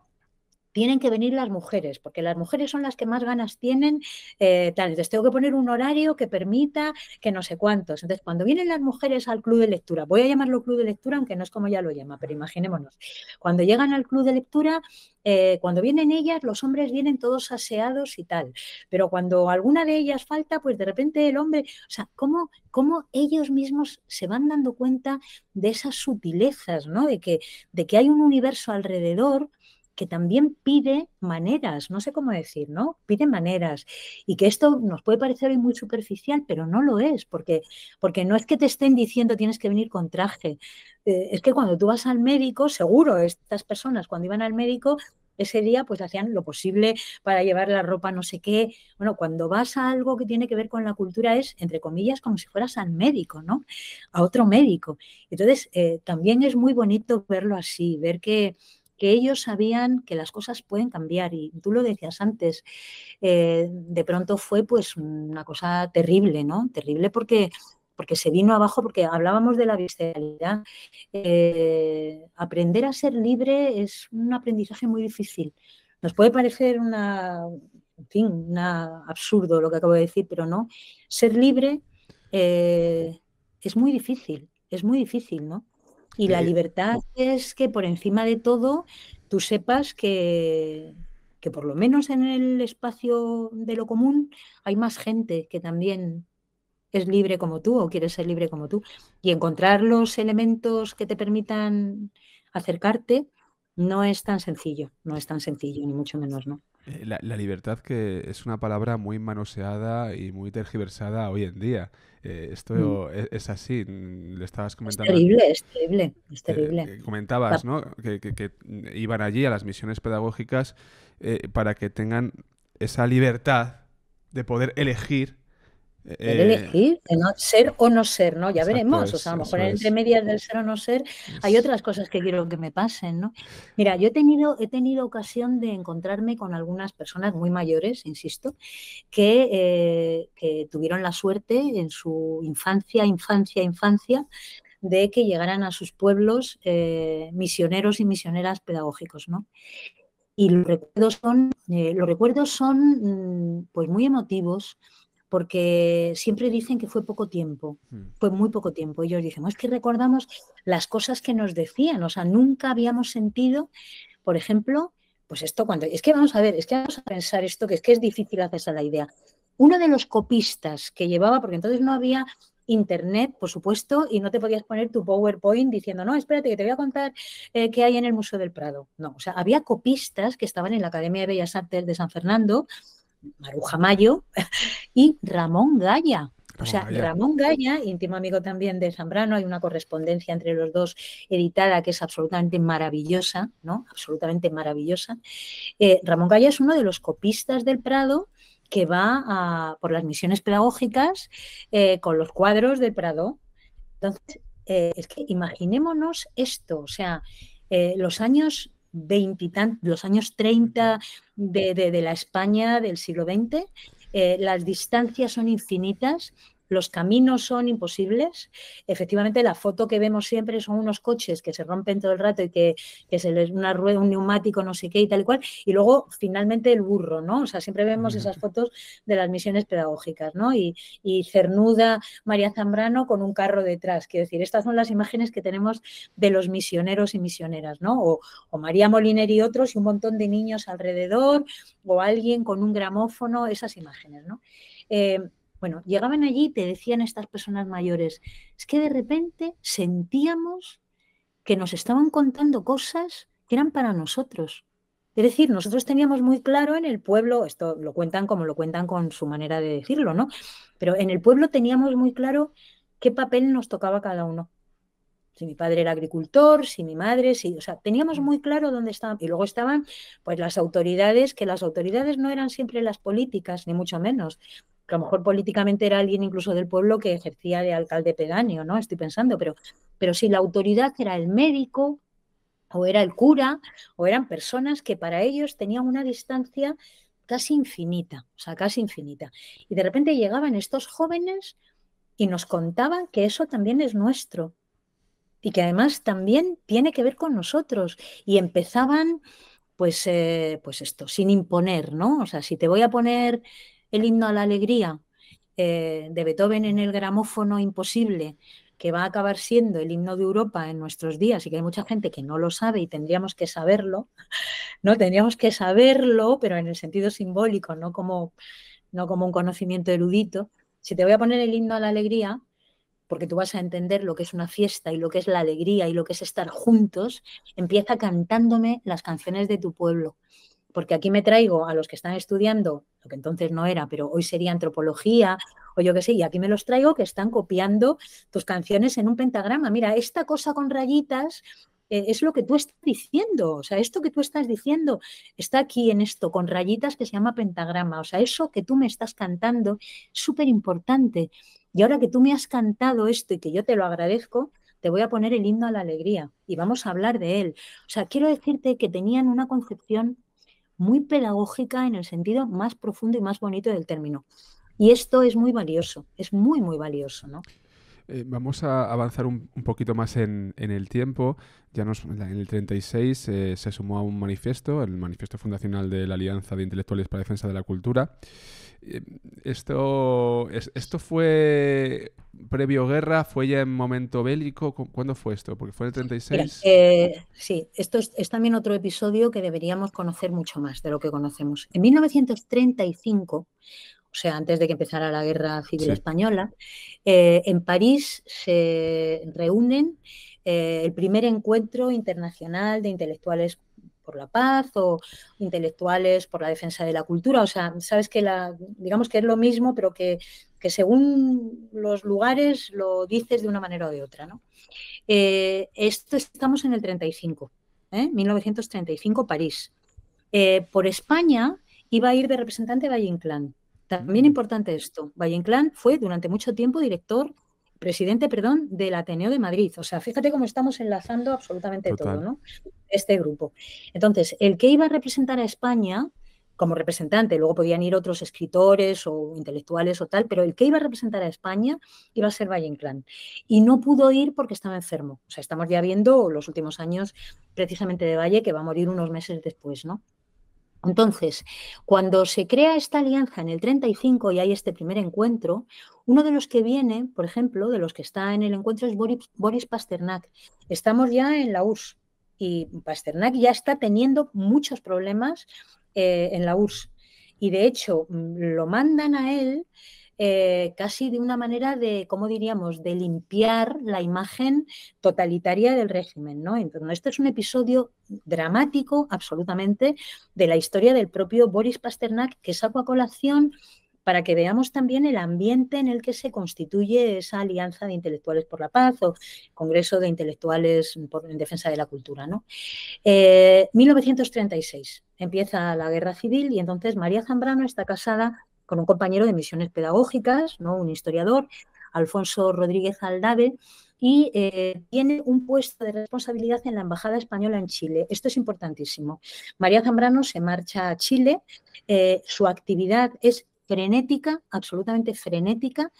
tienen que venir las mujeres, porque las mujeres son las que más ganas tienen, eh, entonces tengo que poner un horario que permita que no sé cuántos. Entonces, cuando vienen las mujeres al club de lectura, voy a llamarlo club de lectura, aunque no es como ya lo llama, pero imaginémonos, cuando llegan al club de lectura, eh, cuando vienen ellas, los hombres vienen todos aseados y tal, pero cuando alguna de ellas falta, pues de repente el hombre, o sea, ¿cómo, ellos mismos se van dando cuenta de esas sutilezas, ¿no? De que, de que hay un universo alrededor que también pide maneras, no sé cómo decir, ¿no? Pide maneras. Y que esto nos puede parecer hoy muy superficial, pero no lo es, porque, porque no es que te estén diciendo tienes que venir con traje. Eh, es que cuando tú vas al médico, seguro, estas personas cuando iban al médico, ese día pues hacían lo posible para llevar la ropa no sé qué. Bueno, cuando vas a algo que tiene que ver con la cultura es, entre comillas, como si fueras al médico, ¿no? A otro médico. Entonces, eh, también es muy bonito verlo así, ver que que ellos sabían que las cosas pueden cambiar y tú lo decías antes, eh, de pronto fue pues una cosa terrible, ¿no? Terrible porque porque se vino abajo, porque hablábamos de la visceralidad. Eh, aprender a ser libre es un aprendizaje muy difícil. Nos puede parecer una, en fin, una absurdo lo que acabo de decir, pero no. Ser libre eh, es muy difícil, es muy difícil, ¿no? Y la eh, libertad es que por encima de todo tú sepas que, que por lo menos en el espacio de lo común hay más gente que también es libre como tú o quiere ser libre como tú. Y encontrar los elementos que te permitan acercarte no es tan sencillo, no es tan sencillo, ni mucho menos, ¿no? Eh, la, libertad que es una palabra muy manoseada y muy tergiversada hoy en día. Eh, esto mm. e-, es, así, mm, le estabas comentando. Es terrible, es eh, terrible, terrible. comentabas, ¿no? Que, iban allí a las misiones pedagógicas para que tengan esa libertad de poder elegir eh, eh, elegir, ser o no ser, ¿no? Ya veremos. o sea, a lo mejor entre medias del ser o no ser hay otras cosas que quiero que me pasen, ¿no? Mira, yo he tenido, ocasión de encontrarme con algunas personas muy mayores, insisto, eh, que, tuvieron la suerte en su infancia, infancia, infancia, de que llegaran a sus pueblos misioneros y misioneras pedagógicos, ¿no? Y los recuerdos son, los recuerdos son mm, pues muy emotivos porque siempre dicen que fue poco tiempo, hmm. fue muy poco tiempo. Ellos dicen, es que recordamos las cosas que nos decían, o sea, nunca habíamos sentido, por ejemplo, pues esto cuando, es que vamos a ver, es que vamos a pensar esto, que es que es difícil hacerse la idea. Uno de los copistas que llevaba, porque entonces no había internet, por supuesto, y no te podías poner tu PowerPoint diciendo, no, espérate, que te voy a contar eh, qué hay en el Museo del Prado. No, o sea, había copistas que estaban en la Academia de Bellas Artes de San Fernando Maruja Mayo, y Ramón Gaya. o sea, Ramón Gaya, íntimo amigo también de Zambrano, hay una correspondencia entre los dos editada que es absolutamente maravillosa, ¿no? Absolutamente maravillosa. Eh, Ramón Gaya es uno de los copistas del Prado que va por las misiones pedagógicas eh, con los cuadros del Prado. Entonces, eh, es que imaginémonos esto, o sea, los años veintitantos, los años 30 de, de, la España del siglo XX, eh, las distancias son infinitas los caminos son imposibles. Efectivamente, la foto que vemos siempre son unos coches que se rompen todo el rato y que, que se les una rueda, un neumático, no sé qué y tal y cual. Y luego, finalmente, el burro, ¿no? O sea, siempre vemos esas fotos de las misiones pedagógicas, ¿no? Y, cernuda María Zambrano con un carro detrás. Quiero decir, estas son las imágenes que tenemos de los misioneros y misioneras, ¿no? O, María Moliner y otros y un montón de niños alrededor o alguien con un gramófono, esas imágenes, ¿no? Eh, bueno, llegaban allí y te decían estas personas mayores, es que de repente sentíamos que nos estaban contando cosas que eran para nosotros. Es decir, nosotros teníamos muy claro en el pueblo, esto lo cuentan como lo cuentan con su manera de decirlo, ¿no? Pero en el pueblo teníamos muy claro qué papel nos tocaba cada uno. Si mi padre era agricultor, si mi madre, si, o sea, teníamos muy claro dónde estaban. Y luego estaban, pues, las autoridades, que las autoridades no eran siempre las políticas, ni mucho menos que a lo mejor políticamente era alguien incluso del pueblo que ejercía de alcalde pedáneo, ¿no? Estoy pensando, pero, pero si la autoridad era el médico o era el cura o eran personas que para ellos tenían una distancia casi infinita, o sea, casi infinita. Y de repente llegaban estos jóvenes y nos contaban que eso también es nuestro y que además también tiene que ver con nosotros. Y empezaban, pues, eh, pues esto, sin imponer, ¿no? O sea, si te voy a poner el himno a la alegría eh, de Beethoven en el gramófono imposible, que va a acabar siendo el himno de Europa en nuestros días y que hay mucha gente que no lo sabe y tendríamos que saberlo, ¿no? Tendríamos que saberlo, pero en el sentido simbólico, no como, no como un conocimiento erudito. Si te voy a poner el himno a la alegría, porque tú vas a entender lo que es una fiesta y lo que es la alegría y lo que es estar juntos, empieza cantándome las canciones de tu pueblo porque aquí me traigo a los que están estudiando, lo que entonces no era, pero hoy sería antropología o yo qué sé, y aquí me los traigo que están copiando tus canciones en un pentagrama. Mira, esta cosa con rayitas eh, es lo que tú estás diciendo, o sea, esto que tú estás diciendo está aquí en esto, con rayitas que se llama pentagrama, o sea, eso que tú me estás cantando es súper importante. Y ahora que tú me has cantado esto y que yo te lo agradezco, te voy a poner el himno a la alegría y vamos a hablar de él. O sea, quiero decirte que tenían una concepción muy pedagógica en el sentido más profundo y más bonito del término. Y esto es muy valioso, es muy, muy valioso, ¿no? Eh, vamos a avanzar un, poquito más en, el tiempo. Ya nos, en el 36 eh, se sumó a un manifiesto, el manifiesto fundacional de la Alianza de Intelectuales para Defensa de la Cultura. Eh, esto, fue previo guerra? ¿Fue ya en momento bélico? ¿Cuándo fue esto? Porque fue en el 36. sí, esto es también otro episodio que deberíamos conocer mucho más de lo que conocemos. En 1935 o sea, antes de que empezara la guerra civil española, eh, en París se reúnen eh, el primer encuentro internacional de intelectuales por la paz o intelectuales por la defensa de la cultura. O sea, sabes que la, digamos que es lo mismo, pero que, según los lugares lo dices de una manera o de otra. Eh, esto estamos en el 35, 1935, París. por España iba a ir de representante Valle Inclán también mm. importante esto, Valle Inclán fue durante mucho tiempo director, presidente, perdón, del Ateneo de Madrid. O sea, fíjate cómo estamos enlazando absolutamente todo, ¿no? Este grupo. Entonces, el que iba a representar a España como representante, luego podían ir otros escritores o intelectuales o tal, pero el que iba a representar a España iba a ser Valle Inclán. Y no pudo ir porque estaba enfermo. O sea, estamos ya viendo los últimos años precisamente de Valle, que va a morir unos meses después, ¿no? Entonces, cuando se crea esta alianza en el 35 y hay este primer encuentro, uno de los que viene, por ejemplo, de los que está en el encuentro es Boris, Pasternak. Estamos ya en la URSS y Pasternak ya está teniendo muchos problemas eh, en la URSS. Y de hecho, mm, lo mandan a él eh, casi de una manera de, ¿cómo diríamos?, de limpiar la imagen totalitaria del régimen, ¿no? Entonces, este es un episodio dramático, absolutamente, de la historia del propio Boris Pasternak, que saco a colación para que veamos también el ambiente en el que se constituye esa alianza de intelectuales por la paz o Congreso de Intelectuales en Defensa de la Cultura. ¿no? 1936 eh, empieza la guerra civil y entonces María Zambrano está casada con un compañero de misiones pedagógicas, ¿no? un historiador, Alfonso Rodríguez Aldave, y eh, tiene un puesto de responsabilidad en la Embajada Española en Chile. Esto es importantísimo. María Zambrano se marcha a Chile, eh, su actividad es frenética, absolutamente frenética.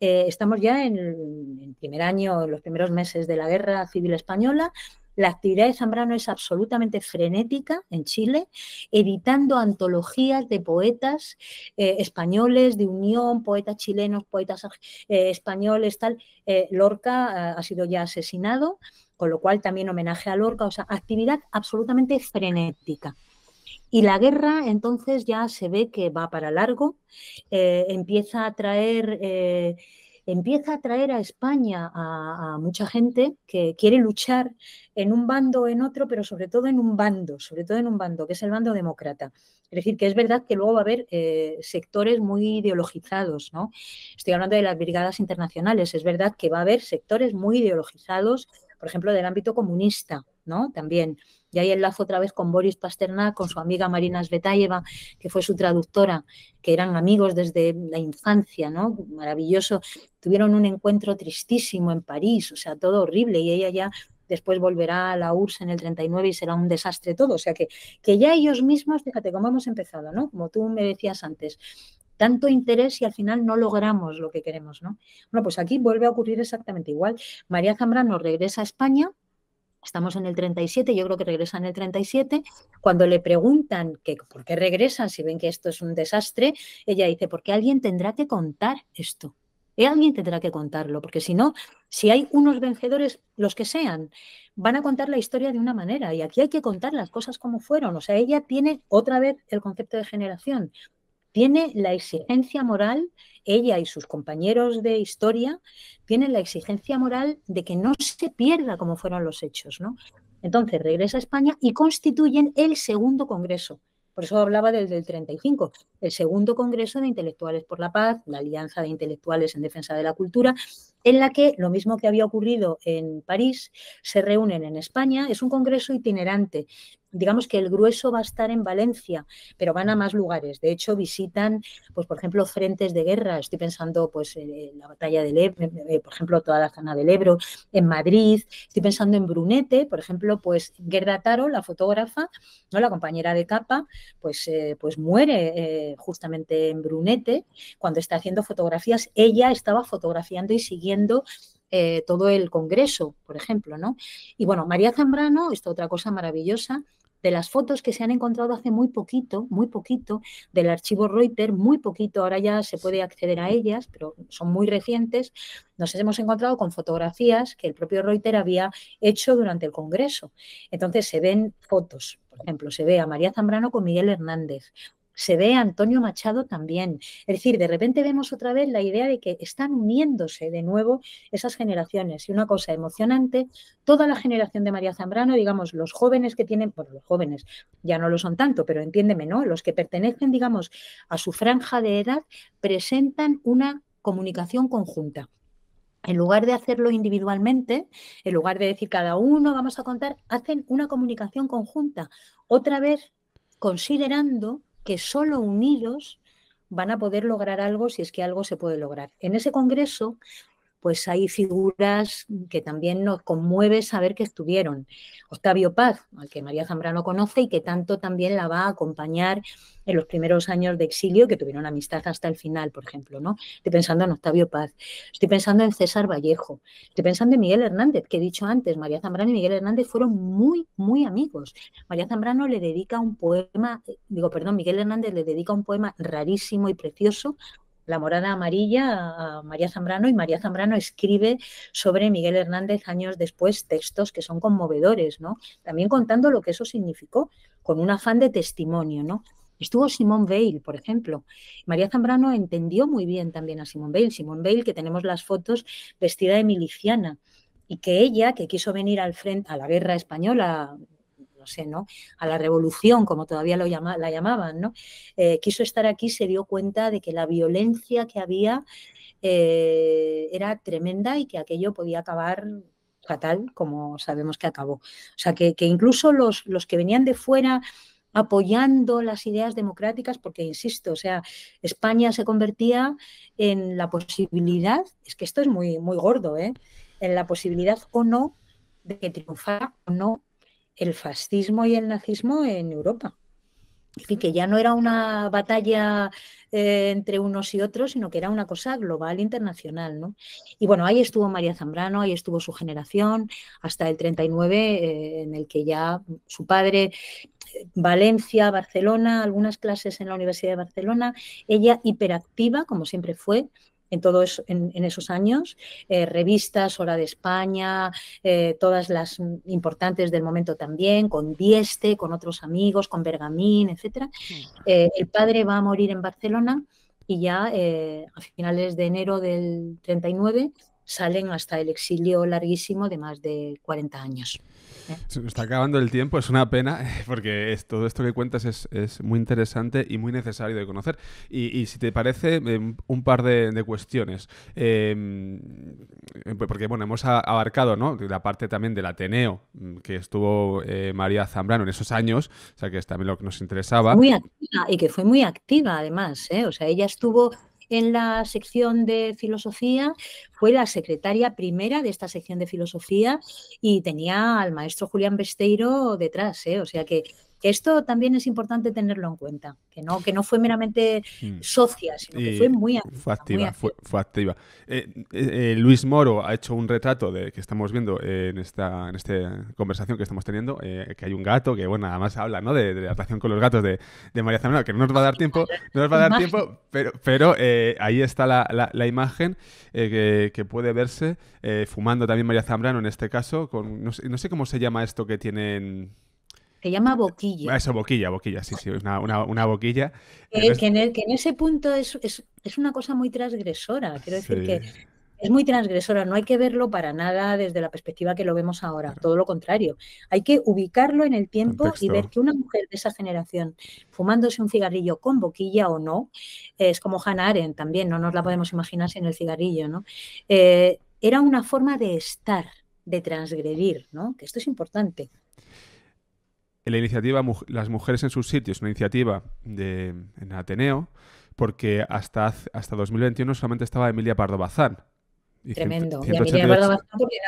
Eh, estamos ya en el, primer año, en los primeros meses de la Guerra Civil Española. La actividad de Zambrano es absolutamente frenética en Chile, editando antologías de poetas eh, españoles, de Unión, poetas chilenos, poetas eh, españoles, tal. Eh, Lorca ha sido ya asesinado, con lo cual también homenaje a Lorca, o sea, actividad absolutamente frenética. Y la guerra entonces ya se ve que va para largo, empieza a traer empieza a traer a España a, mucha gente que quiere luchar en un bando o en otro, pero sobre todo en un bando, sobre todo en un bando, que es el bando demócrata. Es decir, que es verdad que luego va a haber eh, sectores muy ideologizados, ¿no? Estoy hablando de las brigadas internacionales, es verdad que va a haber sectores muy ideologizados, por ejemplo, del ámbito comunista, ¿no? También y ahí enlazo otra vez con Boris Pasternak, con su amiga Marina Svetayeva, que fue su traductora, que eran amigos desde la infancia, ¿no? Maravilloso. Tuvieron un encuentro tristísimo en París, o sea, todo horrible, y ella ya después volverá a la URSS en el 39 y será un desastre todo. O sea que, que ya ellos mismos, fíjate cómo hemos empezado, ¿no? Como tú me decías antes, tanto interés y al final no logramos lo que queremos, ¿no? Bueno, pues aquí vuelve a ocurrir exactamente igual. María Zambrano regresa a España estamos en el 37, yo creo que regresan en el 37, cuando le preguntan que por qué regresan si ven que esto es un desastre, ella dice, porque alguien tendrá que contar esto. alguien tendrá que contarlo, porque si no, si hay unos vencedores, los que sean, van a contar la historia de una manera y aquí hay que contar las cosas como fueron. O sea, ella tiene otra vez el concepto de generación tiene la exigencia moral, ella y sus compañeros de historia, tienen la exigencia moral de que no se pierda como fueron los hechos, ¿no? Entonces regresa a España y constituyen el segundo congreso. Por eso hablaba del del 35, el segundo congreso de intelectuales por la paz, la alianza de intelectuales en defensa de la cultura, en la que lo mismo que había ocurrido en París, se reúnen en España. Es un congreso itinerante digamos que el grueso va a estar en Valencia, pero van a más lugares. De hecho, visitan, pues por ejemplo, frentes de guerra. Estoy pensando, pues, en la batalla del Ebro, eh, por ejemplo, toda la zona del Ebro, en Madrid. Estoy pensando en Brunete, por ejemplo, pues Gerda Taro, la fotógrafa, no, la compañera de capa, pues, eh, pues muere eh, justamente en Brunete cuando está haciendo fotografías. Ella estaba fotografiando y siguiendo todo el Congreso, por ejemplo, ¿no? Y bueno, María Zambrano, esta otra cosa maravillosa, de las fotos que se han encontrado hace muy poquito, muy poquito, del archivo Reuters, muy poquito, ahora ya se puede acceder a ellas, pero son muy recientes, nos hemos encontrado con fotografías que el propio Reuters había hecho durante el Congreso. Entonces se ven fotos, por ejemplo, se ve a María Zambrano con Miguel Hernández, se ve Antonio Machado también. Es decir, de repente vemos otra vez la idea de que están uniéndose de nuevo esas generaciones. Y una cosa emocionante, toda la generación de María Zambrano, digamos, los jóvenes que tienen, bueno, los jóvenes ya no lo son tanto, pero entiéndeme, ¿no? Los que pertenecen, digamos, a su franja de edad, presentan una comunicación conjunta. En lugar de hacerlo individualmente, en lugar de decir cada uno vamos a contar, hacen una comunicación conjunta. Otra vez considerando que solo unidos van a poder lograr algo si es que algo se puede lograr. En ese congreso pues hay figuras que también nos conmueve saber que estuvieron. Octavio Paz, al que María Zambrano conoce y que tanto también la va a acompañar en los primeros años de exilio, que tuvieron amistad hasta el final, por ejemplo, ¿no? Estoy pensando en Octavio Paz, estoy pensando en César Vallejo, estoy pensando en Miguel Hernández, que he dicho antes, María Zambrano y Miguel Hernández fueron muy, muy amigos. María Zambrano le dedica un poema, eh, digo, perdón, Miguel Hernández le dedica un poema rarísimo y precioso, la Morada Amarilla, a María Zambrano, y María Zambrano escribe sobre Miguel Hernández años después textos que son conmovedores, ¿no? También contando lo que eso significó, con un afán de testimonio, ¿no? Estuvo Simón Veil, por ejemplo. María Zambrano entendió muy bien también a Simón Veil. Simón Veil, que tenemos las fotos vestida de miliciana, y que ella, que quiso venir al frente, a la guerra española no A la revolución, como todavía lo la llamaban, ¿no? Eh, quiso estar aquí, se dio cuenta de que la violencia que había eh, era tremenda y que aquello podía acabar fatal, como sabemos que acabó. O sea, que, incluso los, los que venían de fuera apoyando las ideas democráticas, porque insisto, o sea, España se convertía en la posibilidad, es que esto es muy, muy gordo, ¿eh? en la posibilidad o no de que triunfara o no el fascismo y el nazismo en Europa. Y que ya no era una batalla eh, entre unos y otros, sino que era una cosa global, internacional. ¿no? Y bueno, ahí estuvo María Zambrano, ahí estuvo su generación, hasta el 39, eh, en el que ya su padre, eh, Valencia, Barcelona, algunas clases en la Universidad de Barcelona, ella hiperactiva, como siempre fue, en todos en, esos años, eh, revistas, Hora de España, eh, todas las importantes del momento también, con Dieste, con otros amigos, con Bergamín, etcétera. Mm. Eh, el padre va a morir en Barcelona y ya a finales de enero del 39 salen hasta el exilio larguísimo de más de 40 años. Se nos está acabando el tiempo, es una pena, porque es, todo esto que cuentas es, es, muy interesante y muy necesario de conocer. Y, si te parece, em, un par de, cuestiones. Em, em, porque, bueno, hemos abarcado ¿no? la parte también del Ateneo, mm, que estuvo eh, María Zambrano en esos años, o sea, que es también lo que nos interesaba. Muy activa, y que fue muy activa además, ¿eh? o sea, ella estuvo en la sección de filosofía, fue la secretaria primera de esta sección de filosofía y tenía al maestro Julián Besteiro detrás, ¿eh? o sea que esto también es importante tenerlo en cuenta, que no, que no fue meramente mm. socia, sino que fue muy activa. Fue activa, Fue, activa. Eh, eh, eh, Luis Moro ha hecho un retrato de, que estamos viendo en esta, en conversación que estamos teniendo, que hay un gato, que bueno, además habla de, la relación con los gatos de, María Zambrano, que no nos va a dar tiempo, no nos va a dar tiempo, pero, pero ahí está la, imagen que, puede verse fumando también María Zambrano en este caso, con, no sé cómo se llama esto que tienen se llama boquilla. Ah, eso, boquilla, boquilla, sí, sí, una, boquilla. E, que, en ese punto es, una cosa muy transgresora, quiero decir que es muy transgresora, no hay que verlo para nada desde la perspectiva que lo vemos ahora, todo lo contrario. Hay que ubicarlo en el tiempo y ver que una mujer de esa generación fumándose un cigarrillo con boquilla o no, es como Hannah Arendt también, no nos la podemos imaginar sin el cigarrillo, ¿no? Eh, era una forma de estar, de transgredir, ¿no? Que esto es importante la iniciativa Las Mujeres en sus sitios, una iniciativa de, en Ateneo, porque hasta, hasta 2021 solamente estaba Emilia Pardo Bazán, Tremendo. Y a mí porque no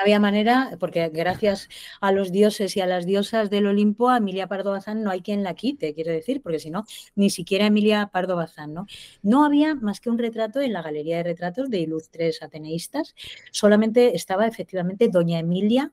había manera, porque gracias a los dioses y a las diosas del Olimpo, a Emilia Pardo Bazán no hay quien la quite, quiero decir, porque si no, ni siquiera Emilia Pardo Bazán, ¿no? No había más que un retrato en la galería de retratos de ilustres ateneístas, solamente estaba efectivamente Doña Emilia.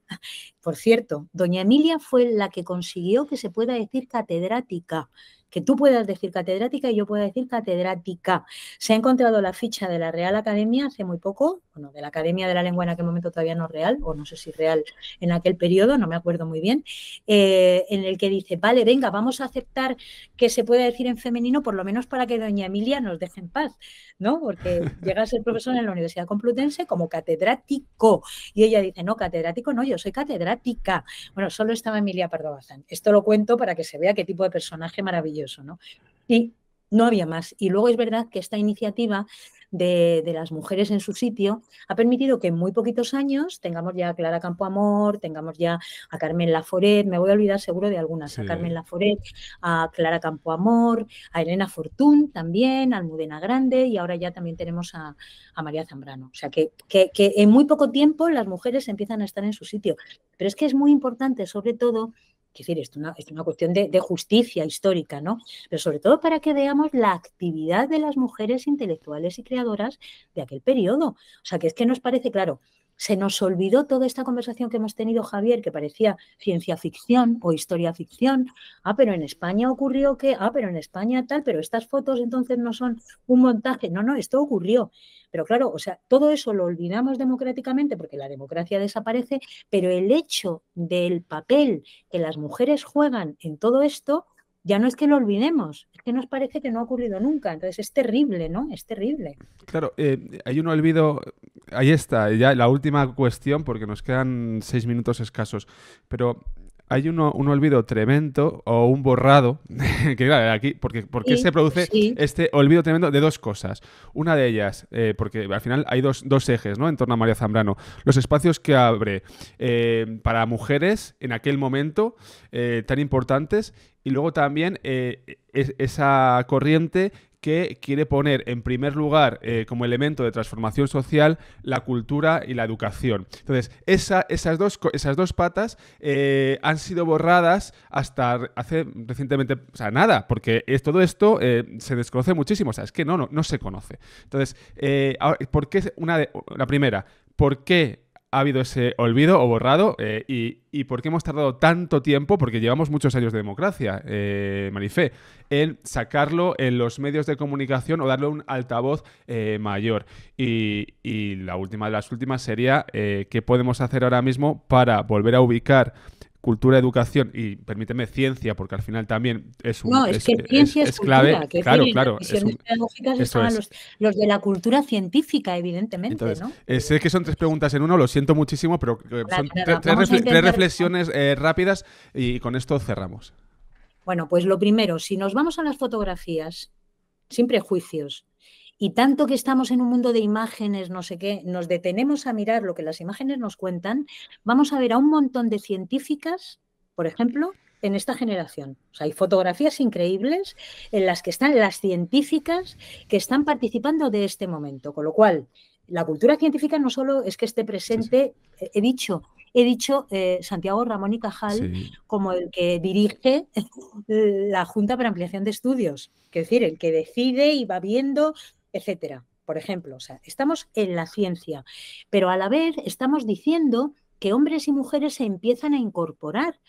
Por cierto, Doña Emilia fue la que consiguió que se pueda decir catedrática que tú puedas decir catedrática y yo pueda decir catedrática. Se ha encontrado la ficha de la Real Academia hace muy poco, bueno, de la Academia de la Lengua en aquel momento todavía no real, o no sé si real en aquel periodo, no me acuerdo muy bien, eh, en el que dice, vale, venga, vamos a aceptar que se pueda decir en femenino, por lo menos para que doña Emilia nos deje en paz, ¿no? Porque llega a ser profesor en la Universidad Complutense como catedrático, y ella dice, no, catedrático no, yo soy catedrática. Bueno, solo estaba Emilia Pardo Bazán. Esto lo cuento para que se vea qué tipo de personaje maravilloso, ¿no? Sí no había más. Y luego es verdad que esta iniciativa de, las mujeres en su sitio ha permitido que en muy poquitos años tengamos ya a Clara Campoamor, tengamos ya a Carmen Laforet, me voy a olvidar seguro de algunas, a Carmen Laforet, a Clara Campoamor, a Elena Fortún también, a Almudena Grande y ahora ya también tenemos a, a María Zambrano. O sea que, que en muy poco tiempo las mujeres empiezan a estar en su sitio. Pero es que es muy importante, sobre todo, es decir, es una, es una cuestión de, de, justicia histórica, ¿no? Pero sobre todo para que veamos la actividad de las mujeres intelectuales y creadoras de aquel periodo. O sea, que es que nos parece, claro, se nos olvidó toda esta conversación que hemos tenido, Javier, que parecía ciencia ficción o historia ficción. Ah, pero en España ocurrió que, ah, pero en España tal, pero estas fotos entonces no son un montaje. No, no, esto ocurrió. Pero claro, o sea, todo eso lo olvidamos democráticamente porque la democracia desaparece, pero el hecho del papel que las mujeres juegan en todo esto ya no es que lo olvidemos, es que nos parece que no ha ocurrido nunca. Entonces es terrible, ¿no? Es terrible. Claro, eh, hay un olvido, ahí está, ya la última cuestión, porque nos quedan seis minutos escasos, pero hay uno, un olvido tremendo o un borrado, que aquí, porque, porque se produce este olvido tremendo de dos cosas. Una de ellas, eh, porque al final hay dos, dos, ejes ¿no? en torno a María Zambrano. Los espacios que abre eh, para mujeres en aquel momento eh, tan importantes y luego también esa corriente que quiere poner en primer lugar eh, como elemento de transformación social la cultura y la educación. Entonces, esas, dos, esas dos patas eh, han sido borradas hasta hace recientemente, o sea, nada, porque es, todo esto eh, se desconoce muchísimo, o sea, es que no, no, no se conoce. Entonces, ¿por qué? Una de, la primera, ¿por qué ha habido ese olvido o borrado eh, y, por qué hemos tardado tanto tiempo, porque llevamos muchos años de democracia, eh, Marifé, en sacarlo en los medios de comunicación o darle un altavoz eh, mayor. Y, y, la última de las últimas sería eh, qué podemos hacer ahora mismo para volver a ubicar cultura, educación y, permíteme, ciencia, porque al final también es un... No, es, que ciencia es, clave. claro, claro. pedagógicas los, de la cultura científica, evidentemente, sé que son tres preguntas en uno, lo siento muchísimo, pero eh, son tres, reflexiones eh, rápidas y con esto cerramos. Bueno, pues lo primero, si nos vamos a las fotografías, sin prejuicios, y tanto que estamos en un mundo de imágenes, no sé qué, nos detenemos a mirar lo que las imágenes nos cuentan, vamos a ver a un montón de científicas, por ejemplo, en esta generación. hay fotografías increíbles en las que están las científicas que están participando de este momento. Con lo cual, la cultura científica no solo es que esté presente, he dicho, he dicho eh, Santiago Ramón y Cajal como el que dirige la Junta para Ampliación de Estudios, es decir, el que decide y va viendo etcétera. Por ejemplo, o sea, estamos en la ciencia, pero a la vez estamos diciendo que hombres y mujeres se empiezan a incorporar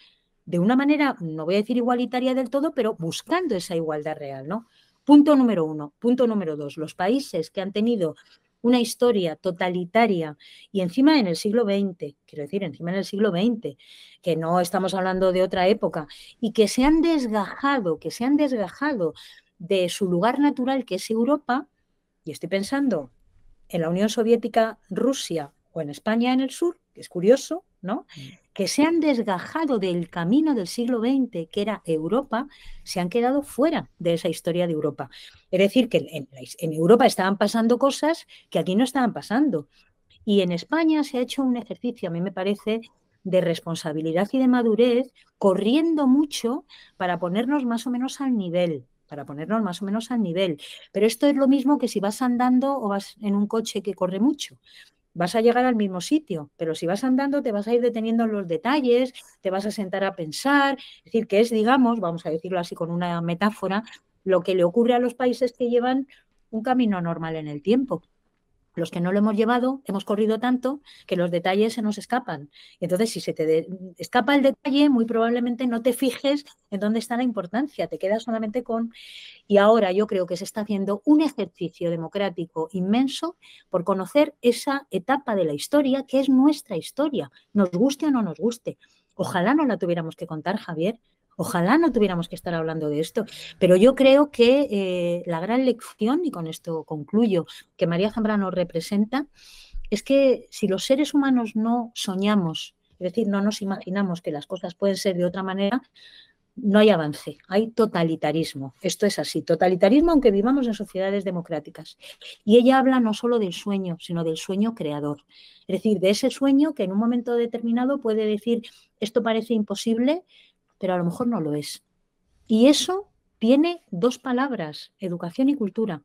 de una manera, no voy a decir igualitaria del todo, pero buscando esa igualdad real, ¿no? Punto número uno. Punto número dos. Los países que han tenido una historia totalitaria y encima en el siglo XX, quiero decir, encima en el siglo XX, que no estamos hablando de otra época, y que se han desgajado, que se han desgajado de su lugar natural que es Europa, y estoy pensando en la Unión Soviética, Rusia o en España en el sur, que es curioso, ¿no? Que se han desgajado del camino del siglo XX, que era Europa, se han quedado fuera de esa historia de Europa. Es decir, que en, en Europa estaban pasando cosas que aquí no estaban pasando. Y en España se ha hecho un ejercicio, a mí me parece, de responsabilidad y de madurez, corriendo mucho para ponernos más o menos al nivel para ponernos más o menos al nivel. Pero esto es lo mismo que si vas andando o vas en un coche que corre mucho. Vas a llegar al mismo sitio, pero si vas andando te vas a ir deteniendo en los detalles, te vas a sentar a pensar, es decir, que es, digamos, vamos a decirlo así con una metáfora, lo que le ocurre a los países que llevan un camino normal en el tiempo. Los que no lo hemos llevado, hemos corrido tanto que los detalles se nos escapan. entonces, si se te escapa el detalle, muy probablemente no te fijes en dónde está la importancia, te quedas solamente con... Y ahora yo creo que se está haciendo un ejercicio democrático inmenso por conocer esa etapa de la historia que es nuestra historia, nos guste o no nos guste. Ojalá no la tuviéramos que contar, Javier. Ojalá no tuviéramos que estar hablando de esto, pero yo creo que eh, la gran lección, y con esto concluyo, que María Zambrano representa, es que si los seres humanos no soñamos, es decir, no nos imaginamos que las cosas pueden ser de otra manera, no hay avance, hay totalitarismo. Esto es así, totalitarismo aunque vivamos en sociedades democráticas. Y ella habla no solo del sueño, sino del sueño creador. Es decir, de ese sueño que en un momento determinado puede decir, esto parece imposible, pero a lo mejor no lo es. Y eso tiene dos palabras, educación y cultura.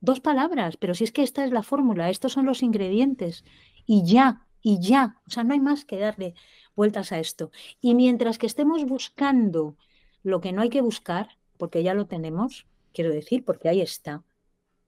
Dos palabras, pero si es que esta es la fórmula, estos son los ingredientes. Y ya, y ya, o sea, no hay más que darle vueltas a esto. Y mientras que estemos buscando lo que no hay que buscar, porque ya lo tenemos, quiero decir, porque ahí está,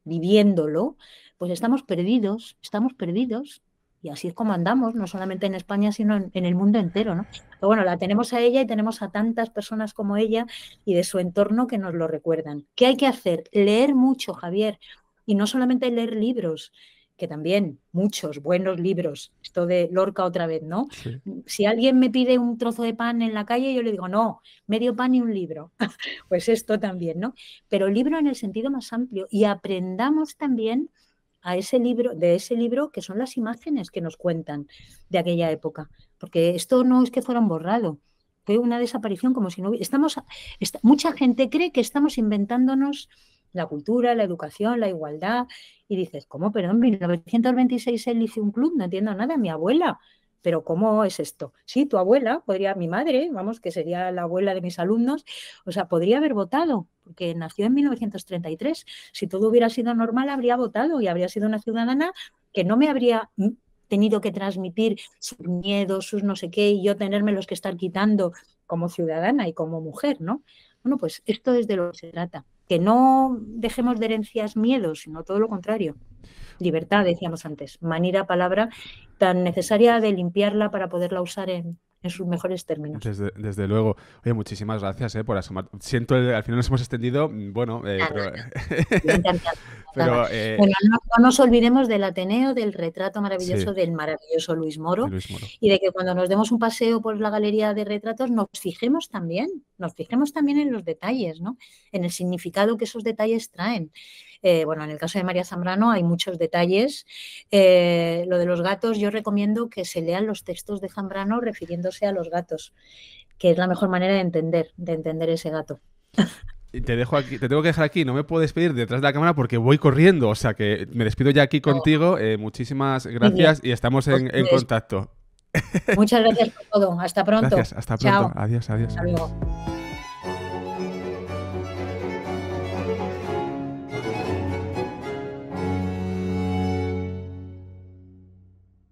viviéndolo, pues estamos perdidos, estamos perdidos, y así es como andamos, no solamente en España, sino en, el mundo entero, ¿no? Pero bueno, la tenemos a ella y tenemos a tantas personas como ella y de su entorno que nos lo recuerdan. ¿Qué hay que hacer? Leer mucho, Javier. Y no solamente leer libros, que también muchos buenos libros. Esto de Lorca otra vez, ¿no? Si alguien me pide un trozo de pan en la calle, yo le digo, no, medio pan y un libro. pues esto también, ¿no? Pero libro en el sentido más amplio. Y aprendamos también a ese libro, de ese libro que son las imágenes que nos cuentan de aquella época. Porque esto no es que fueran borrado, fue una desaparición como si no hubiera. Estamos, mucha gente cree que estamos inventándonos la cultura, la educación, la igualdad. Y dices, ¿cómo? Pero en 1926 él hizo un club, no entiendo nada, mi abuela pero ¿cómo es esto? Sí, tu abuela, podría, mi madre, vamos, que sería la abuela de mis alumnos, o sea, podría haber votado, porque nació en 1933. Si todo hubiera sido normal, habría votado y habría sido una ciudadana que no me habría tenido que transmitir sus miedos, sus no sé qué, y yo tenerme los que estar quitando como ciudadana y como mujer, ¿no? Bueno, pues esto es de lo que se trata, que no dejemos de herencias miedos, sino todo lo contrario libertad, decíamos antes, Manera, palabra, tan necesaria de limpiarla para poderla usar en, sus mejores términos. Desde, luego. Oye, muchísimas gracias eh, por asomar. Siento, al final nos hemos extendido, mm, bueno, eh, pero... Eh, no. nos olvidemos del Ateneo, del retrato maravilloso del maravilloso Luis Moro, y de que cuando nos demos un paseo por la galería de retratos nos fijemos también nos fijemos también en los detalles, ¿no? en el significado que esos detalles traen. Eh, bueno, en el caso de María Zambrano hay muchos detalles. Eh, lo de los gatos, yo recomiendo que se lean los textos de Zambrano refiriéndose a los gatos, que es la mejor manera de entender, de entender ese gato. te dejo aquí, te tengo que dejar aquí, no me puedo despedir detrás de la cámara porque voy corriendo, o sea que me despido ya aquí oh. contigo, eh, muchísimas gracias y estamos en pues, contacto. Muchas gracias por todo. Hasta pronto. Gracias, hasta pronto. Adiós, adiós.